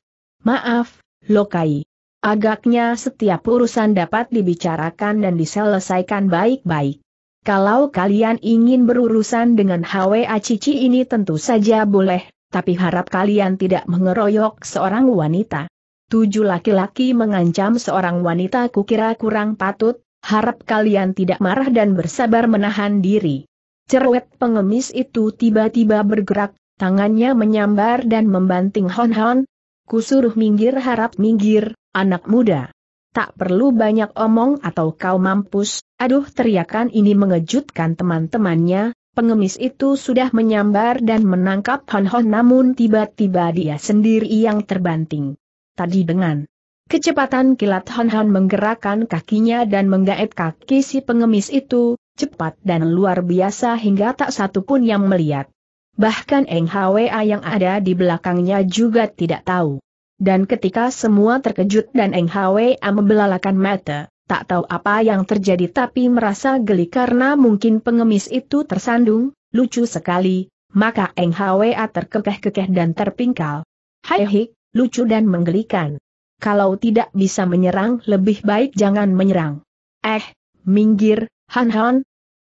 Maaf, Lokai. Agaknya setiap urusan dapat dibicarakan dan diselesaikan baik-baik. Kalau kalian ingin berurusan dengan HWA Cici ini tentu saja boleh, tapi harap kalian tidak mengeroyok seorang wanita. Tujuh laki-laki mengancam seorang wanita kukira kurang patut, harap kalian tidak marah dan bersabar menahan diri. Cerwet pengemis itu tiba-tiba bergerak, tangannya menyambar dan membanting Hon Hon. Kusuruh minggir harap minggir, anak muda. Tak perlu banyak omong atau kau mampus, aduh teriakan ini mengejutkan teman-temannya, pengemis itu sudah menyambar dan menangkap Hon Hon namun tiba-tiba dia sendiri yang terbanting tadi dengan kecepatan kilat Han Han menggerakkan kakinya dan menggaet kaki si pengemis itu, cepat dan luar biasa hingga tak satu pun yang melihat. Bahkan Eng Hwa yang ada di belakangnya juga tidak tahu. Dan ketika semua terkejut dan Eng Hwa membelalakan mata, tak tahu apa yang terjadi tapi merasa geli karena mungkin pengemis itu tersandung, lucu sekali, maka Eng Hwa terkekeh-kekeh dan terpingkal. Hai hik, lucu dan menggelikan. Kalau tidak bisa menyerang lebih baik jangan menyerang. Eh, minggir, Han Han.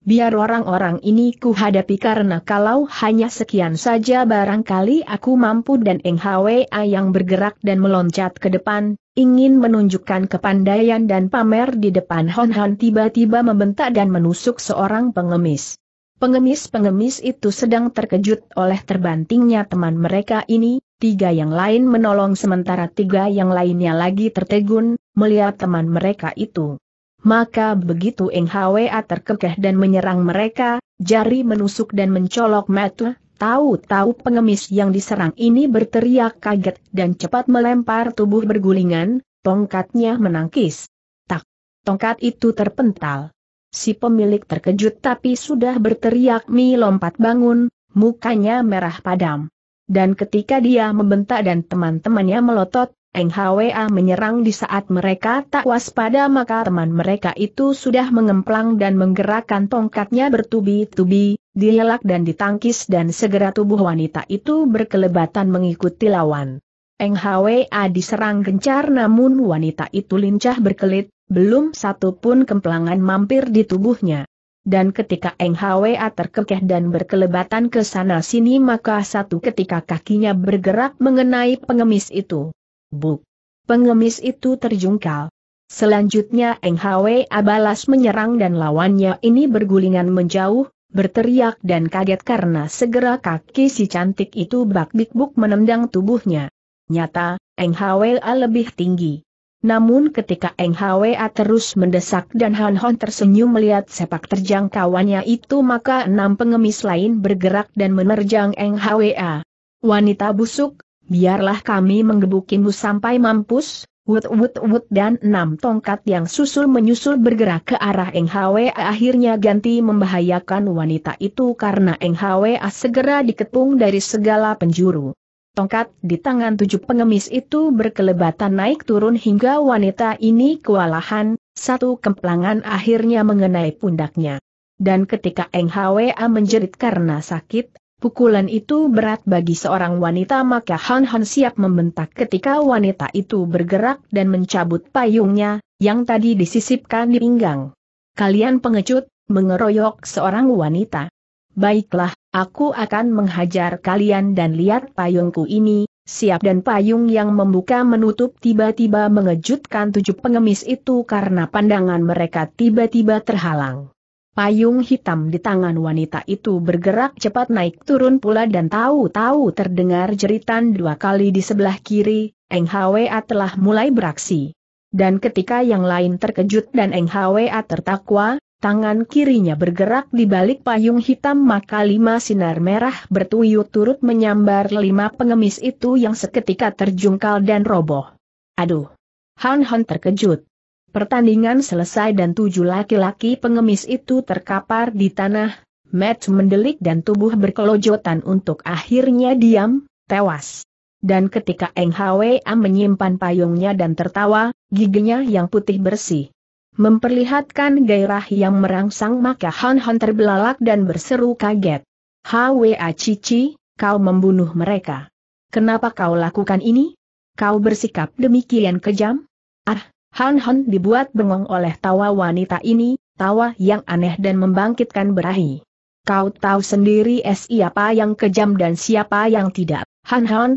Biar orang-orang ini kuhadapi karena kalau hanya sekian saja barangkali aku mampu dan Eng Hwa yang bergerak dan meloncat ke depan, ingin menunjukkan kepandaian dan pamer di depan Hon Han tiba-tiba membentak dan menusuk seorang pengemis. Pengemis-pengemis itu sedang terkejut oleh terbantingnya teman mereka ini, tiga yang lain menolong sementara tiga yang lainnya lagi tertegun, melihat teman mereka itu. Maka begitu Eng Hwa terkekeh dan menyerang mereka, jari menusuk dan mencolok mata, tahu-tahu pengemis yang diserang ini berteriak kaget dan cepat melempar tubuh bergulingan, tongkatnya menangkis. Tak, tongkat itu terpental. Si pemilik terkejut tapi sudah berteriak Mi lompat bangun, mukanya merah padam. Dan ketika dia membentak dan teman-temannya melotot, Eng Hwa menyerang di saat mereka tak waspada maka teman mereka itu sudah mengemplang dan menggerakkan tongkatnya bertubi-tubi, dielak dan ditangkis dan segera tubuh wanita itu berkelebatan mengikuti lawan. Eng Hwa diserang gencar namun wanita itu lincah berkelit, belum satu pun kemplangan mampir di tubuhnya. Dan ketika Eng Hwa terkekeh dan berkelebatan ke sana sini maka satu ketika kakinya bergerak mengenai pengemis itu. Buk! Pengemis itu terjungkal. Selanjutnya Eng Hwa balas menyerang dan lawannya ini bergulingan menjauh, berteriak dan kaget karena segera kaki si cantik itu bak bikbuk menendang tubuhnya. Nyata, Eng Hwa lebih tinggi. Namun ketika Eng Hwa terus mendesak dan Han Hon tersenyum melihat sepak terjang kawannya itu maka enam pengemis lain bergerak dan menerjang Eng Hwa. Wanita busuk, biarlah kami menggebukimu sampai mampus, wut wut wut dan enam tongkat yang susul menyusul bergerak ke arah Eng Hwa akhirnya ganti membahayakan wanita itu karena Eng Hwa segera diketung dari segala penjuru. Tongkat di tangan tujuh pengemis itu berkelebatan naik turun hingga wanita ini kewalahan, satu kemplangan akhirnya mengenai pundaknya. Dan ketika Eng Hwa menjerit karena sakit, pukulan itu berat bagi seorang wanita maka Han Han siap membentak ketika wanita itu bergerak dan mencabut payungnya, yang tadi disisipkan di pinggang. Kalian pengecut, mengeroyok seorang wanita. Baiklah, Aku akan menghajar kalian dan lihat payungku ini, siap dan payung yang membuka menutup tiba-tiba mengejutkan tujuh pengemis itu karena pandangan mereka tiba-tiba terhalang. Payung hitam di tangan wanita itu bergerak cepat naik turun pula dan tahu-tahu terdengar jeritan dua kali di sebelah kiri, Eng Hwa telah mulai beraksi. Dan ketika yang lain terkejut dan Eng Hwa tertakwa, tangan kirinya bergerak di balik payung hitam maka lima sinar merah bertuyut turut menyambar lima pengemis itu yang seketika terjungkal dan roboh. Aduh! Han Han terkejut. Pertandingan selesai dan tujuh laki-laki pengemis itu terkapar di tanah, Matt mendelik dan tubuh berkelojotan untuk akhirnya diam, tewas. Dan ketika Eng Hwa menyimpan payungnya dan tertawa, giginya yang putih bersih Memperlihatkan gairah yang merangsang maka Han Han terbelalak dan berseru kaget. Hwa Cici, kau membunuh mereka. Kenapa kau lakukan ini? Kau bersikap demikian kejam? Ah, Han Han dibuat bengong oleh tawa wanita ini, tawa yang aneh dan membangkitkan berahi. Kau tahu sendiri siapa yang kejam dan siapa yang tidak, Han Han.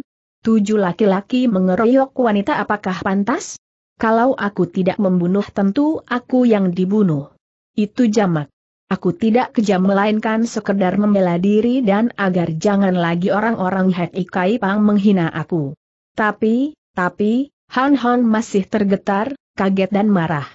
Tujuh laki-laki mengeroyok wanita apakah pantas? Kalau aku tidak membunuh tentu aku yang dibunuh. Itu jamak. Aku tidak kejam melainkan sekedar membela diri dan agar jangan lagi orang-orang Hek Ikai Pang menghina aku. Tapi, tapi, Han Han masih tergetar, kaget dan marah.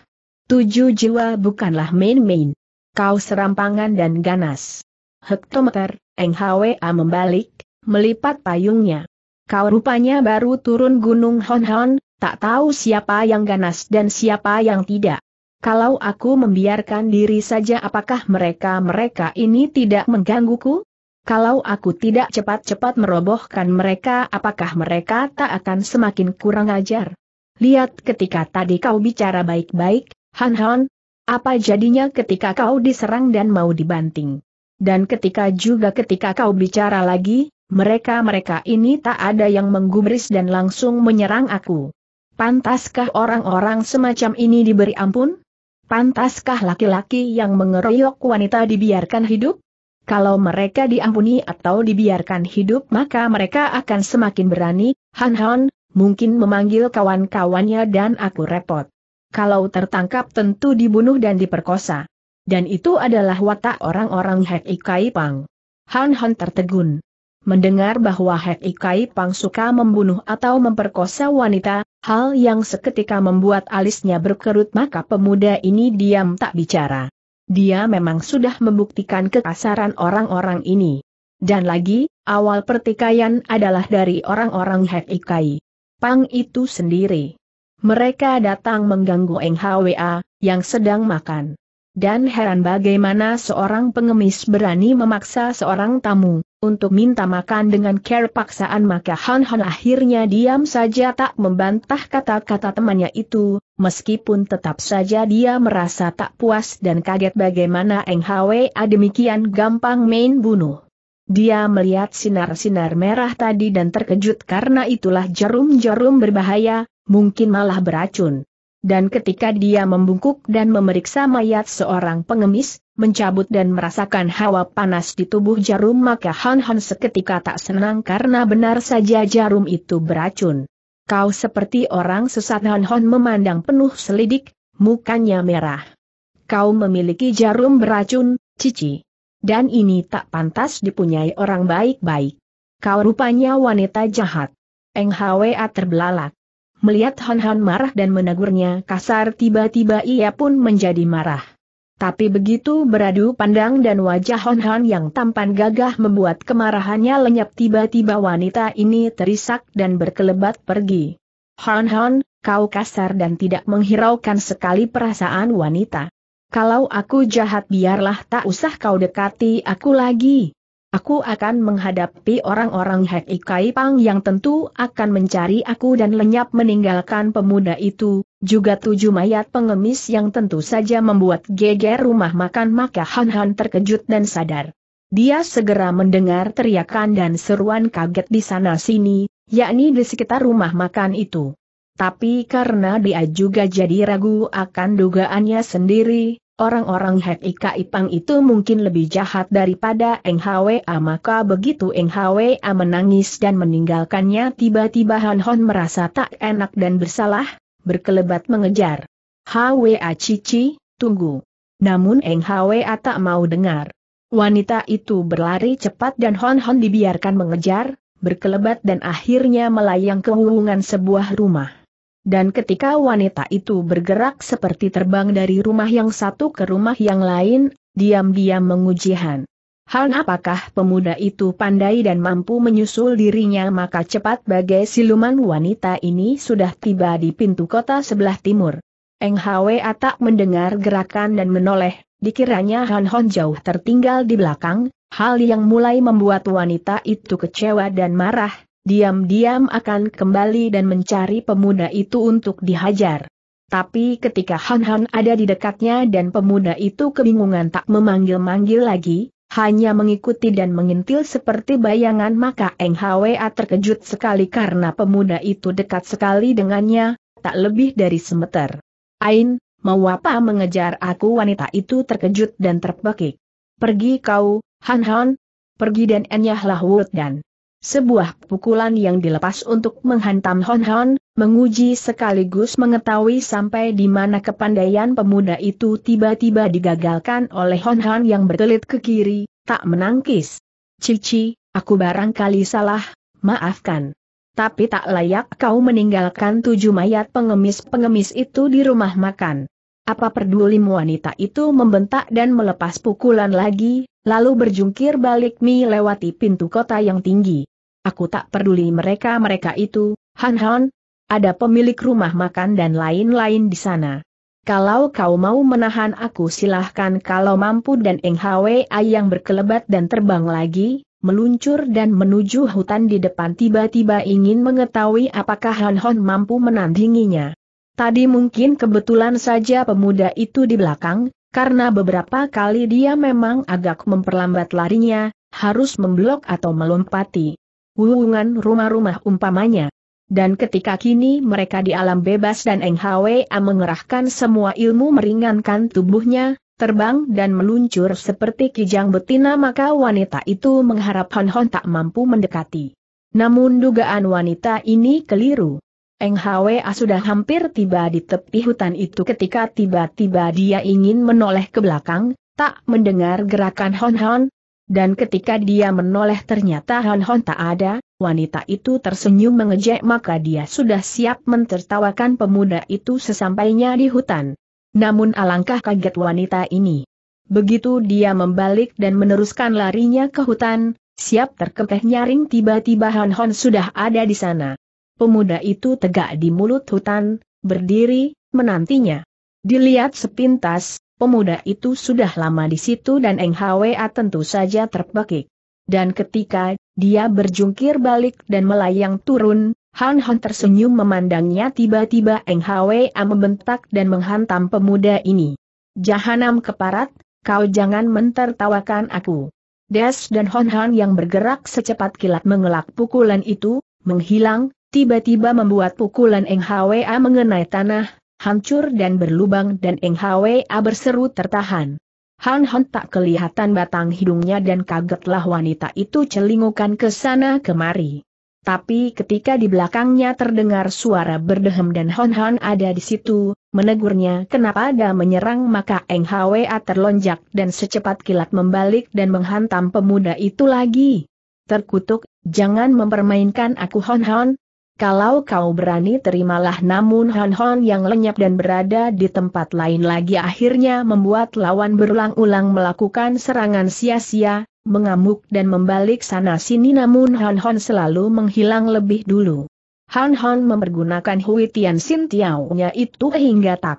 Tujuh jiwa bukanlah main-main. Kau serampangan dan ganas. Hektometer, Eng Hwa membalik, melipat payungnya. Kau rupanya baru turun gunung Hon Hon, Tak tahu siapa yang ganas dan siapa yang tidak. Kalau aku membiarkan diri saja apakah mereka-mereka ini tidak menggangguku? Kalau aku tidak cepat-cepat merobohkan mereka apakah mereka tak akan semakin kurang ajar? Lihat ketika tadi kau bicara baik-baik, Han Han, apa jadinya ketika kau diserang dan mau dibanting? Dan ketika juga ketika kau bicara lagi, mereka-mereka ini tak ada yang menggubris dan langsung menyerang aku. Pantaskah orang-orang semacam ini diberi ampun? Pantaskah laki-laki yang mengeroyok wanita dibiarkan hidup? Kalau mereka diampuni atau dibiarkan hidup maka mereka akan semakin berani, Han Han, mungkin memanggil kawan-kawannya dan aku repot. Kalau tertangkap tentu dibunuh dan diperkosa. Dan itu adalah watak orang-orang Hek Ikai Pang. Han Han tertegun. Mendengar bahwa Hek Ikai Pang suka membunuh atau memperkosa wanita, Hal yang seketika membuat alisnya berkerut maka pemuda ini diam tak bicara. Dia memang sudah membuktikan kekasaran orang-orang ini. Dan lagi, awal pertikaian adalah dari orang-orang Hek Pang itu sendiri. Mereka datang mengganggu Eng Hwa yang sedang makan. Dan heran bagaimana seorang pengemis berani memaksa seorang tamu, untuk minta makan dengan care paksaan maka Han Han akhirnya diam saja tak membantah kata-kata temannya itu, meskipun tetap saja dia merasa tak puas dan kaget bagaimana Eng Hwa demikian gampang main bunuh. Dia melihat sinar-sinar merah tadi dan terkejut karena itulah jarum-jarum berbahaya, mungkin malah beracun dan ketika dia membungkuk dan memeriksa mayat seorang pengemis, mencabut dan merasakan hawa panas di tubuh jarum maka Han Han seketika tak senang karena benar saja jarum itu beracun. Kau seperti orang sesat Han Han memandang penuh selidik, mukanya merah. Kau memiliki jarum beracun, Cici. Dan ini tak pantas dipunyai orang baik-baik. Kau rupanya wanita jahat. Eng Hwa terbelalak. Melihat Han Han marah dan menegurnya kasar tiba-tiba ia pun menjadi marah. Tapi begitu beradu pandang dan wajah Han Han yang tampan gagah membuat kemarahannya lenyap tiba-tiba wanita ini terisak dan berkelebat pergi. Han Han, kau kasar dan tidak menghiraukan sekali perasaan wanita. Kalau aku jahat biarlah tak usah kau dekati aku lagi. Aku akan menghadapi orang-orang Hek Ikai Pang yang tentu akan mencari aku dan lenyap meninggalkan pemuda itu, juga tujuh mayat pengemis yang tentu saja membuat geger rumah makan maka Han Han terkejut dan sadar. Dia segera mendengar teriakan dan seruan kaget di sana-sini, yakni di sekitar rumah makan itu. Tapi karena dia juga jadi ragu akan dugaannya sendiri, Orang-orang Hek Ika Ipang itu mungkin lebih jahat daripada Eng Hwa ah, maka begitu Eng Hwa ah, menangis dan meninggalkannya tiba-tiba Han Hon merasa tak enak dan bersalah, berkelebat mengejar. Hwa ah, Cici, tunggu. Namun Eng Hwa tak mau dengar. Wanita itu berlari cepat dan Hon Hon dibiarkan mengejar, berkelebat dan akhirnya melayang ke hubungan sebuah rumah dan ketika wanita itu bergerak seperti terbang dari rumah yang satu ke rumah yang lain, diam-diam menguji Han. Han apakah pemuda itu pandai dan mampu menyusul dirinya maka cepat bagai siluman wanita ini sudah tiba di pintu kota sebelah timur. Eng Hwe tak mendengar gerakan dan menoleh, dikiranya Han Hon jauh tertinggal di belakang, hal yang mulai membuat wanita itu kecewa dan marah, diam-diam akan kembali dan mencari pemuda itu untuk dihajar. Tapi ketika Han Han ada di dekatnya dan pemuda itu kebingungan tak memanggil-manggil lagi, hanya mengikuti dan mengintil seperti bayangan maka Eng Hwa terkejut sekali karena pemuda itu dekat sekali dengannya, tak lebih dari semeter. Ain, mau apa mengejar aku wanita itu terkejut dan terpekik. Pergi kau, Han Han, pergi dan enyahlah Wut dan sebuah pukulan yang dilepas untuk menghantam Hon Hon, menguji sekaligus mengetahui sampai di mana kepandaian pemuda itu tiba-tiba digagalkan oleh Hon Hon yang bertelit ke kiri, tak menangkis. Cici, aku barangkali salah, maafkan. Tapi tak layak kau meninggalkan tujuh mayat pengemis-pengemis itu di rumah makan. Apa peduli wanita itu membentak dan melepas pukulan lagi, lalu berjungkir balik mi lewati pintu kota yang tinggi. Aku tak peduli mereka-mereka itu, Han Han, ada pemilik rumah makan dan lain-lain di sana. Kalau kau mau menahan aku silahkan kalau mampu dan Eng NHWA yang berkelebat dan terbang lagi, meluncur dan menuju hutan di depan tiba-tiba ingin mengetahui apakah Han Hon mampu menandinginya. Tadi mungkin kebetulan saja pemuda itu di belakang, karena beberapa kali dia memang agak memperlambat larinya, harus memblok atau melompati wuungan rumah-rumah umpamanya. Dan ketika kini mereka di alam bebas dan Eng Hwa mengerahkan semua ilmu meringankan tubuhnya, terbang dan meluncur seperti kijang betina maka wanita itu mengharap Hon Hon tak mampu mendekati. Namun dugaan wanita ini keliru. Eng Hwa sudah hampir tiba di tepi hutan itu ketika tiba-tiba dia ingin menoleh ke belakang, tak mendengar gerakan Hon Hon, dan ketika dia menoleh ternyata Han Hon tak ada, wanita itu tersenyum mengejek maka dia sudah siap mentertawakan pemuda itu sesampainya di hutan. Namun alangkah kaget wanita ini. Begitu dia membalik dan meneruskan larinya ke hutan, siap terkekeh nyaring tiba-tiba Han Hon sudah ada di sana. Pemuda itu tegak di mulut hutan, berdiri, menantinya. Dilihat sepintas, Pemuda itu sudah lama di situ dan Eng Hwa tentu saja terpekik. Dan ketika dia berjungkir balik dan melayang turun, Han Han tersenyum memandangnya tiba-tiba Eng Hwa membentak dan menghantam pemuda ini. Jahanam keparat, kau jangan mentertawakan aku. Des dan Hon Han yang bergerak secepat kilat mengelak pukulan itu, menghilang, tiba-tiba membuat pukulan Eng Hwa mengenai tanah, hancur dan berlubang dan Eng Hwa berseru tertahan. Han Han tak kelihatan batang hidungnya dan kagetlah wanita itu celingukan ke sana kemari. Tapi ketika di belakangnya terdengar suara berdehem dan Han Han ada di situ, menegurnya kenapa ada menyerang maka Eng Hwa terlonjak dan secepat kilat membalik dan menghantam pemuda itu lagi. Terkutuk, jangan mempermainkan aku Han Han, kalau kau berani terimalah namun Hon Hon yang lenyap dan berada di tempat lain lagi akhirnya membuat lawan berulang-ulang melakukan serangan sia-sia, mengamuk dan membalik sana-sini namun Hon Hon selalu menghilang lebih dulu. Hon Hon mempergunakan Hui Tian Sin tiao itu hingga tak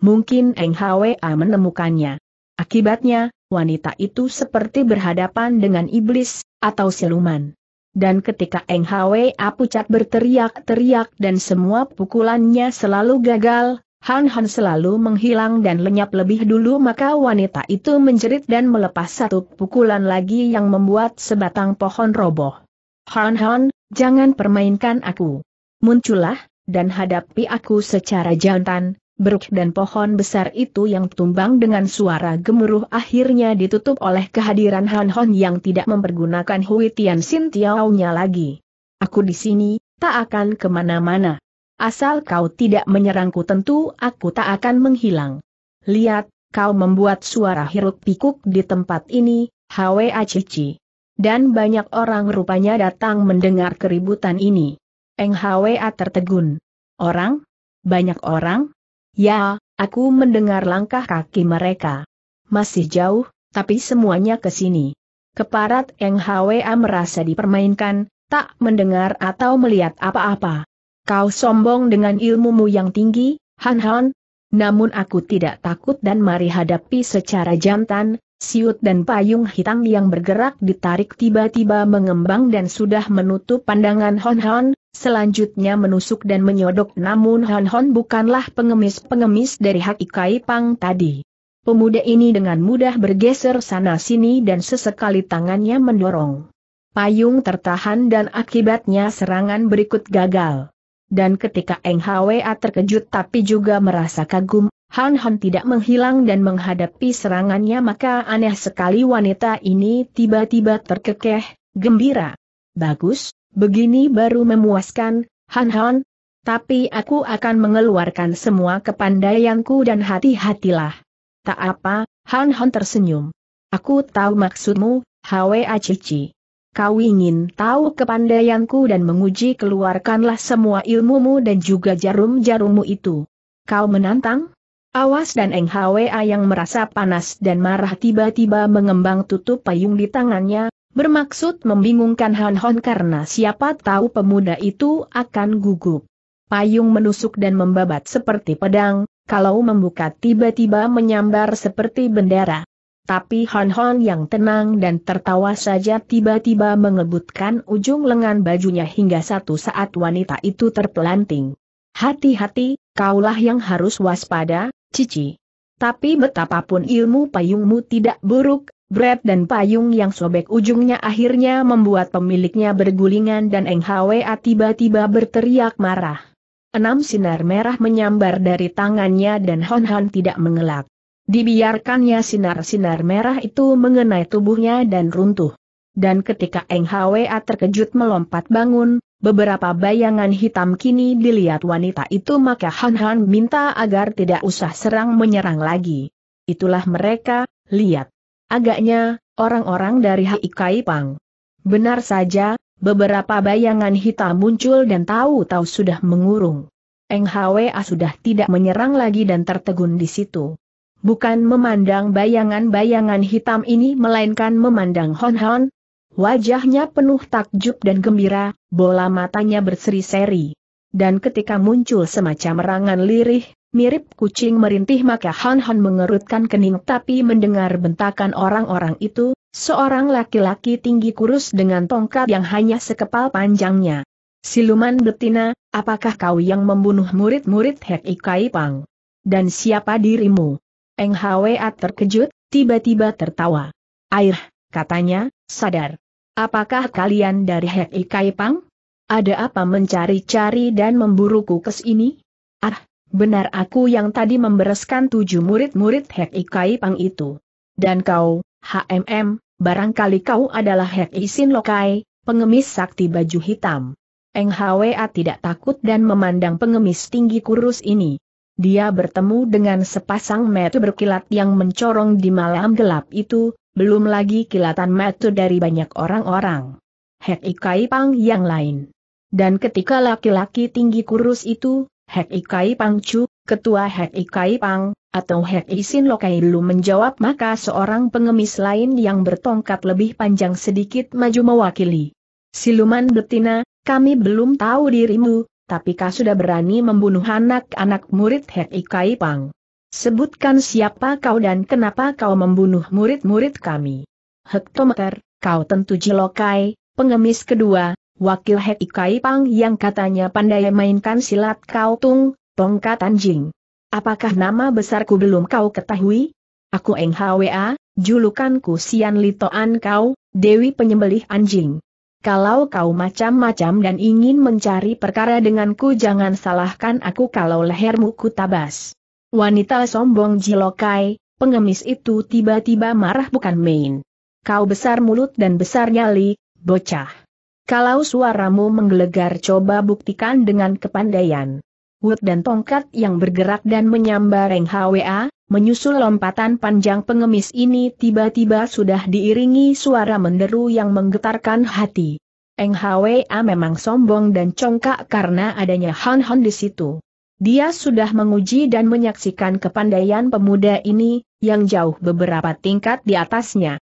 mungkin Eng Hwa menemukannya. Akibatnya, wanita itu seperti berhadapan dengan iblis, atau siluman dan ketika Eng Hwe Apucat berteriak-teriak dan semua pukulannya selalu gagal, Han Han selalu menghilang dan lenyap lebih dulu maka wanita itu menjerit dan melepas satu pukulan lagi yang membuat sebatang pohon roboh. Han Han, jangan permainkan aku. Muncullah, dan hadapi aku secara jantan, Beruk dan pohon besar itu yang tumbang dengan suara gemuruh akhirnya ditutup oleh kehadiran Han Hon yang tidak mempergunakan Hui Tian Sin Tiao-nya lagi. Aku di sini, tak akan kemana-mana. Asal kau tidak menyerangku tentu aku tak akan menghilang. Lihat, kau membuat suara hiruk pikuk di tempat ini, Hwa Acici. Dan banyak orang rupanya datang mendengar keributan ini. Eng Hwa tertegun. Orang? Banyak orang? Ya, aku mendengar langkah kaki mereka. Masih jauh, tapi semuanya ke sini. Keparat Hwa merasa dipermainkan, tak mendengar atau melihat apa-apa. Kau sombong dengan ilmumu yang tinggi, Han Han. Namun aku tidak takut dan mari hadapi secara jantan, siut dan payung hitam yang bergerak ditarik tiba-tiba mengembang dan sudah menutup pandangan Han Han, Selanjutnya menusuk dan menyodok namun Han Hon bukanlah pengemis-pengemis dari Hak Ikai Pang tadi. Pemuda ini dengan mudah bergeser sana-sini dan sesekali tangannya mendorong. Payung tertahan dan akibatnya serangan berikut gagal. Dan ketika Eng Hwa terkejut tapi juga merasa kagum, Han Han tidak menghilang dan menghadapi serangannya maka aneh sekali wanita ini tiba-tiba terkekeh, gembira. Bagus, Begini baru memuaskan, Han Han. Tapi aku akan mengeluarkan semua kepandaianku dan hati-hatilah. Tak apa, Han Han tersenyum. Aku tahu maksudmu, Hwe Acici. Kau ingin tahu kepandaianku dan menguji keluarkanlah semua ilmumu dan juga jarum-jarummu itu. Kau menantang? Awas dan Eng Hwa yang merasa panas dan marah tiba-tiba mengembang tutup payung di tangannya, bermaksud membingungkan Han Hon karena siapa tahu pemuda itu akan gugup. Payung menusuk dan membabat seperti pedang, kalau membuka tiba-tiba menyambar seperti bendera. Tapi Han Hon yang tenang dan tertawa saja tiba-tiba mengebutkan ujung lengan bajunya hingga satu saat wanita itu terpelanting. Hati-hati, kaulah yang harus waspada, Cici. Tapi betapapun ilmu payungmu tidak buruk, Bret dan payung yang sobek ujungnya akhirnya membuat pemiliknya bergulingan dan Eng Hwa tiba-tiba berteriak marah. Enam sinar merah menyambar dari tangannya dan Hon Hon tidak mengelak. Dibiarkannya sinar-sinar merah itu mengenai tubuhnya dan runtuh. Dan ketika Eng Hwa terkejut melompat bangun, beberapa bayangan hitam kini dilihat wanita itu maka Hon Hon minta agar tidak usah serang menyerang lagi. Itulah mereka, lihat. Agaknya, orang-orang dari Kai Pang. Benar saja, beberapa bayangan hitam muncul dan tahu-tahu sudah mengurung. Eng Hwa sudah tidak menyerang lagi dan tertegun di situ. Bukan memandang bayangan-bayangan hitam ini melainkan memandang Hon Hon. Wajahnya penuh takjub dan gembira, bola matanya berseri-seri. Dan ketika muncul semacam rangan lirih, mirip kucing merintih maka Han Han mengerutkan kening tapi mendengar bentakan orang-orang itu, seorang laki-laki tinggi kurus dengan tongkat yang hanya sekepal panjangnya. Siluman betina, apakah kau yang membunuh murid-murid Hek Ikai Pang? Dan siapa dirimu? Eng Hwa terkejut, tiba-tiba tertawa. Air, katanya, sadar. Apakah kalian dari Hek Ikai Pang? Ada apa mencari-cari dan memburuku kes ini? Ah, Benar aku yang tadi membereskan tujuh murid-murid Hek Ikai Pang itu. Dan kau, HMM, barangkali kau adalah Hek Isin Lokai, pengemis sakti baju hitam. Eng Hwa tidak takut dan memandang pengemis tinggi kurus ini. Dia bertemu dengan sepasang metu berkilat yang mencorong di malam gelap itu, belum lagi kilatan metu dari banyak orang-orang. Hek Ikai Pang yang lain. Dan ketika laki-laki tinggi kurus itu, Hek Ikai Pang Ketua Hek Ikai Pang, atau Hek Isin Lokai Lu menjawab maka seorang pengemis lain yang bertongkat lebih panjang sedikit maju mewakili. Siluman betina, kami belum tahu dirimu, tapi kau sudah berani membunuh anak-anak murid Hek Ikai Pang. Sebutkan siapa kau dan kenapa kau membunuh murid-murid kami. Hektometer, kau tentu jelokai, pengemis kedua, wakil Hek Ikai Pang yang katanya pandai mainkan silat kau tung, tongkat anjing. Apakah nama besarku belum kau ketahui? Aku Eng Hwa, julukanku Sian Litoan kau, Dewi Penyembelih Anjing. Kalau kau macam-macam dan ingin mencari perkara denganku jangan salahkan aku kalau lehermu ku tabas. Wanita sombong jilokai, pengemis itu tiba-tiba marah bukan main. Kau besar mulut dan besar nyali, bocah. Kalau suaramu menggelegar coba buktikan dengan kepandaian. Wood dan tongkat yang bergerak dan menyambar Reng HWA, menyusul lompatan panjang pengemis ini tiba-tiba sudah diiringi suara menderu yang menggetarkan hati. Eng HWA memang sombong dan congkak karena adanya Han Han di situ. Dia sudah menguji dan menyaksikan kepandaian pemuda ini, yang jauh beberapa tingkat di atasnya.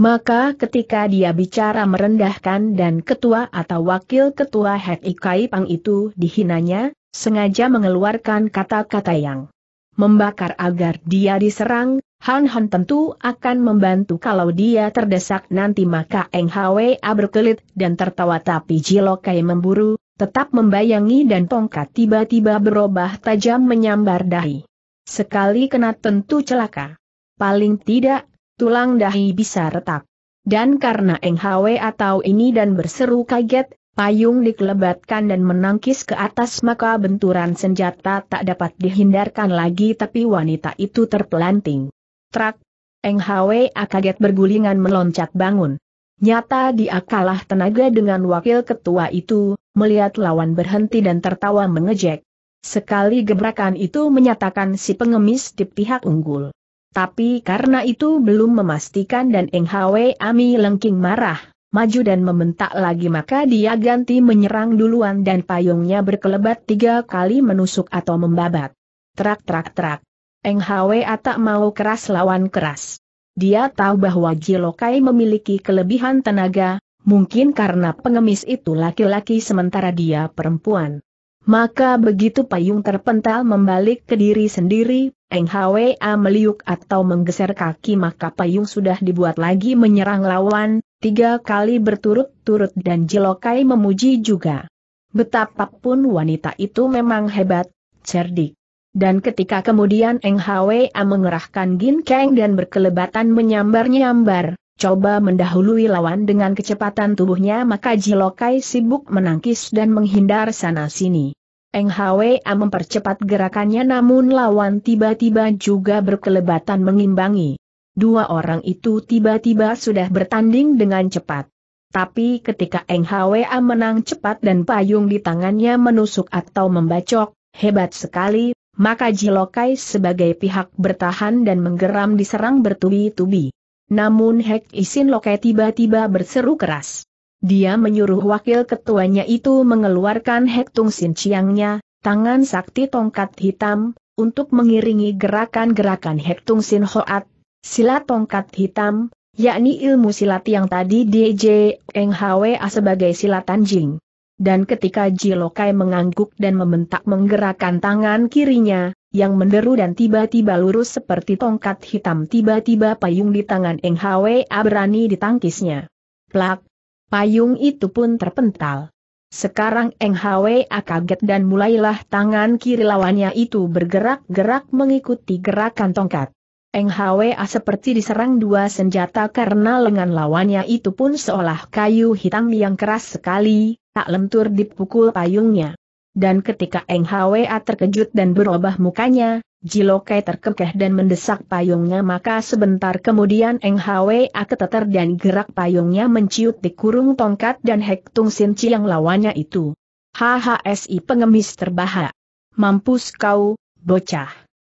Maka ketika dia bicara merendahkan dan ketua atau wakil ketua Hek Ikai Pang itu dihinanya, sengaja mengeluarkan kata-kata yang membakar agar dia diserang, Han Han tentu akan membantu kalau dia terdesak nanti maka Eng Hwa berkelit dan tertawa tapi Jilokai memburu, tetap membayangi dan tongkat tiba-tiba berubah tajam menyambar dahi. Sekali kena tentu celaka. Paling tidak tulang dahi bisa retak. Dan karena Eng Hwe atau ini dan berseru kaget, payung dikelebatkan dan menangkis ke atas maka benturan senjata tak dapat dihindarkan lagi tapi wanita itu terpelanting. Trak, Hwe kaget bergulingan meloncat bangun. Nyata dia kalah tenaga dengan wakil ketua itu, melihat lawan berhenti dan tertawa mengejek. Sekali gebrakan itu menyatakan si pengemis di pihak unggul. Tapi karena itu belum memastikan dan Eng Hwe Ami Lengking marah, maju dan membentak lagi maka dia ganti menyerang duluan dan payungnya berkelebat tiga kali menusuk atau membabat. Trak trak trak. Eng Hwe tak mau keras lawan keras. Dia tahu bahwa Jilokai memiliki kelebihan tenaga, mungkin karena pengemis itu laki-laki sementara dia perempuan. Maka begitu payung terpental membalik ke diri sendiri, Eng Hwa meliuk atau menggeser kaki maka payung sudah dibuat lagi menyerang lawan, tiga kali berturut-turut dan Jilokai memuji juga. Betapapun wanita itu memang hebat, cerdik. Dan ketika kemudian Eng Hwa mengerahkan ginkeng dan berkelebatan menyambar-nyambar, coba mendahului lawan dengan kecepatan tubuhnya maka Jilokai sibuk menangkis dan menghindar sana-sini. Eng HWA mempercepat gerakannya namun lawan tiba-tiba juga berkelebatan mengimbangi. Dua orang itu tiba-tiba sudah bertanding dengan cepat. Tapi ketika Eng HWA menang cepat dan payung di tangannya menusuk atau membacok, hebat sekali, maka Jilokai sebagai pihak bertahan dan menggeram diserang bertubi-tubi. Namun Hek Isin Lokai tiba-tiba berseru keras. Dia menyuruh wakil ketuanya itu mengeluarkan hektung sinciangnya, tangan sakti tongkat hitam, untuk mengiringi gerakan-gerakan hektung sin hoat, silat tongkat hitam, yakni ilmu silat yang tadi DJ Eng Hwa sebagai silat anjing. Dan ketika Jilokai mengangguk dan membentak menggerakkan tangan kirinya, yang menderu dan tiba-tiba lurus seperti tongkat hitam tiba-tiba payung di tangan Eng Hwa berani ditangkisnya. Plak, payung itu pun terpental. Sekarang Eng A kaget dan mulailah tangan kiri lawannya itu bergerak-gerak mengikuti gerakan tongkat. Eng A ah seperti diserang dua senjata karena lengan lawannya itu pun seolah kayu hitam yang keras sekali, tak lentur dipukul payungnya. Dan ketika Eng Hwa terkejut dan berubah mukanya, Jilokai terkekeh dan mendesak payungnya maka sebentar kemudian Eng Hwa keteter dan gerak payungnya menciut di kurung tongkat dan Hek Tung Sin Chi yang lawannya itu. HHSI pengemis terbahak. Mampus kau, bocah.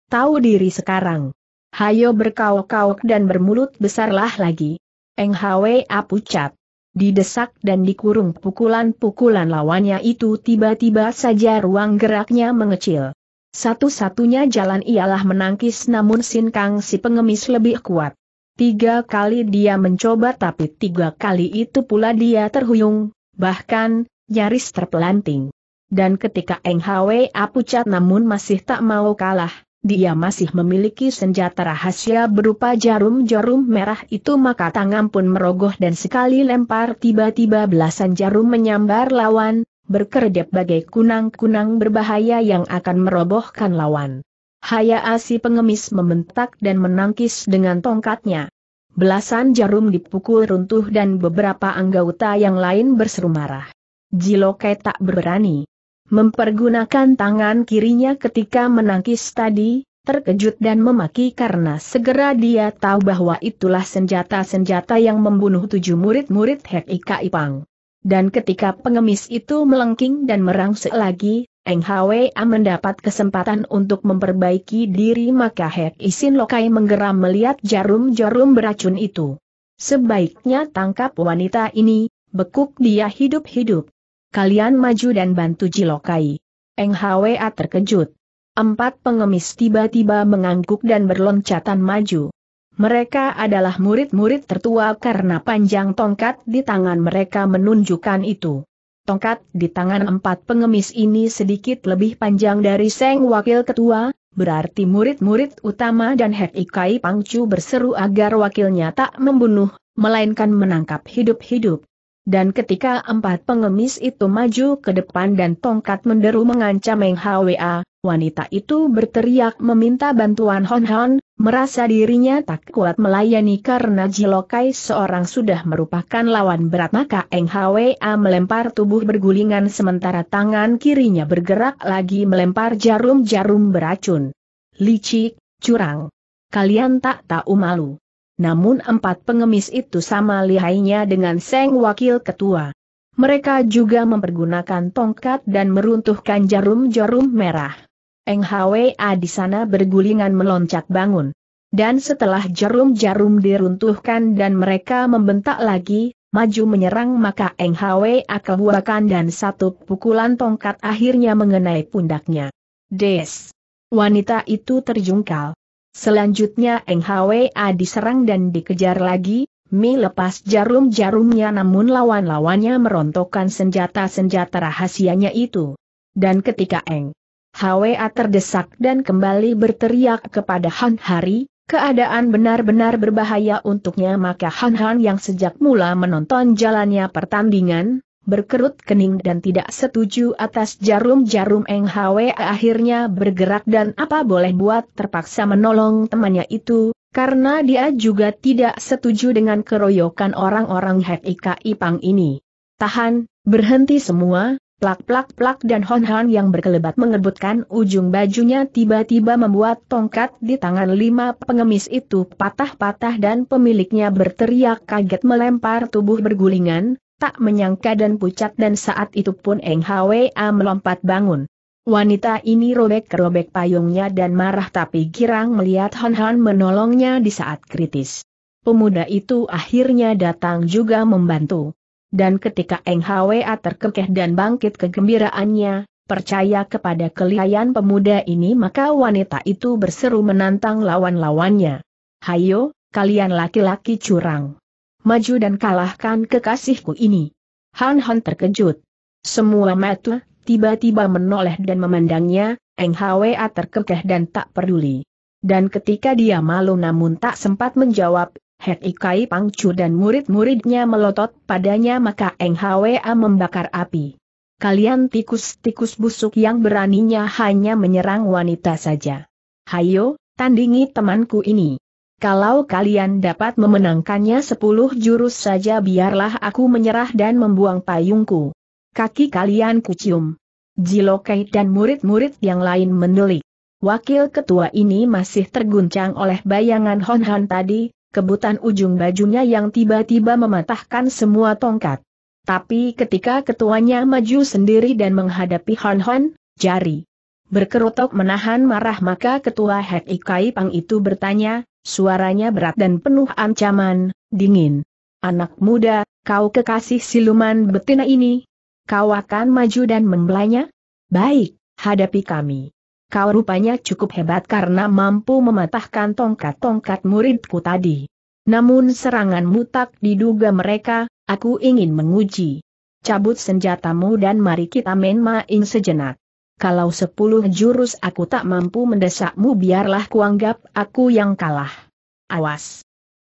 Tahu diri sekarang. Hayo berkau kau dan bermulut besarlah lagi. Eng Hwa pucat. Didesak dan dikurung pukulan-pukulan lawannya itu tiba-tiba saja ruang geraknya mengecil. Satu-satunya jalan ialah menangkis namun Sin Kang si pengemis lebih kuat. Tiga kali dia mencoba tapi tiga kali itu pula dia terhuyung, bahkan, nyaris terpelanting. Dan ketika Eng Hwa pucat namun masih tak mau kalah, dia masih memiliki senjata rahasia berupa jarum-jarum merah itu maka tangan pun merogoh dan sekali lempar tiba-tiba belasan jarum menyambar lawan, berkedap bagai kunang-kunang berbahaya yang akan merobohkan lawan. Haya asi pengemis membentak dan menangkis dengan tongkatnya. Belasan jarum dipukul runtuh dan beberapa anggota yang lain berseru marah. Jiloke tak berani. Mempergunakan tangan kirinya ketika menangkis tadi, terkejut dan memaki karena segera dia tahu bahwa itulah senjata-senjata yang membunuh tujuh murid-murid Hek Ika Ipang. Dan ketika pengemis itu melengking dan merangsek lagi, Eng Hwa mendapat kesempatan untuk memperbaiki diri maka Hek Isin Lokai menggeram melihat jarum-jarum beracun itu. Sebaiknya tangkap wanita ini, bekuk dia hidup-hidup. Kalian maju dan bantu Jilokai. Eng Hwa terkejut. Empat pengemis tiba-tiba mengangguk dan berloncatan maju. Mereka adalah murid-murid tertua karena panjang tongkat di tangan mereka menunjukkan itu. Tongkat di tangan empat pengemis ini sedikit lebih panjang dari Seng Wakil Ketua, berarti murid-murid utama dan Hek Ikai Pangcu berseru agar wakilnya tak membunuh, melainkan menangkap hidup-hidup. Dan ketika empat pengemis itu maju ke depan dan tongkat menderu mengancam Meng Hwa, wanita itu berteriak meminta bantuan Hon Hon, merasa dirinya tak kuat melayani karena Jilokai seorang sudah merupakan lawan berat maka Eng Hwa melempar tubuh bergulingan sementara tangan kirinya bergerak lagi melempar jarum-jarum beracun. Licik, curang. Kalian tak tahu malu namun empat pengemis itu sama lihainya dengan Seng Wakil Ketua. Mereka juga mempergunakan tongkat dan meruntuhkan jarum-jarum merah. Eng HWA di sana bergulingan meloncat bangun. Dan setelah jarum-jarum diruntuhkan dan mereka membentak lagi, maju menyerang maka Eng HWA kebuakan dan satu pukulan tongkat akhirnya mengenai pundaknya. Des! Wanita itu terjungkal. Selanjutnya Eng Hwa diserang dan dikejar lagi, Mi lepas jarum-jarumnya namun lawan-lawannya merontokkan senjata-senjata rahasianya itu. Dan ketika Eng HWA terdesak dan kembali berteriak kepada Han Hari, keadaan benar-benar berbahaya untuknya maka Han Han yang sejak mula menonton jalannya pertandingan, berkerut kening dan tidak setuju atas jarum-jarum Eng Hwe akhirnya bergerak dan apa boleh buat terpaksa menolong temannya itu, karena dia juga tidak setuju dengan keroyokan orang-orang Hek Ika Ipang ini. Tahan, berhenti semua, plak-plak-plak dan hon hon yang berkelebat mengebutkan ujung bajunya tiba-tiba membuat tongkat di tangan lima pengemis itu patah-patah dan pemiliknya berteriak kaget melempar tubuh bergulingan, tak menyangka dan pucat dan saat itu pun Eng Hwa melompat bangun. Wanita ini robek-robek payungnya dan marah tapi girang melihat Han Han menolongnya di saat kritis. Pemuda itu akhirnya datang juga membantu. Dan ketika Eng Hwa terkekeh dan bangkit kegembiraannya, percaya kepada kelihayan pemuda ini maka wanita itu berseru menantang lawan-lawannya. Hayo, kalian laki-laki curang maju dan kalahkan kekasihku ini. Han Han terkejut. Semua mata tiba-tiba menoleh dan memandangnya, Eng Hwa terkekeh dan tak peduli. Dan ketika dia malu namun tak sempat menjawab, Hek Ikai Pangcu dan murid-muridnya melotot padanya maka Eng Hwa membakar api. Kalian tikus-tikus busuk yang beraninya hanya menyerang wanita saja. Hayo, tandingi temanku ini. Kalau kalian dapat memenangkannya sepuluh jurus saja biarlah aku menyerah dan membuang payungku. Kaki kalian kucium. Jilokai dan murid-murid yang lain mendelik. Wakil ketua ini masih terguncang oleh bayangan Hon Han tadi, kebutan ujung bajunya yang tiba-tiba mematahkan semua tongkat. Tapi ketika ketuanya maju sendiri dan menghadapi Hon Hon, jari berkerotok menahan marah maka ketua Hek Ikai Pang itu bertanya, Suaranya berat dan penuh ancaman, dingin. Anak muda, kau kekasih siluman betina ini? Kau akan maju dan membelanya? Baik, hadapi kami. Kau rupanya cukup hebat karena mampu mematahkan tongkat-tongkat muridku tadi. Namun serangan mutak diduga mereka, aku ingin menguji. Cabut senjatamu dan mari kita main-main sejenak. Kalau sepuluh jurus aku tak mampu mendesakmu biarlah kuanggap aku yang kalah. Awas!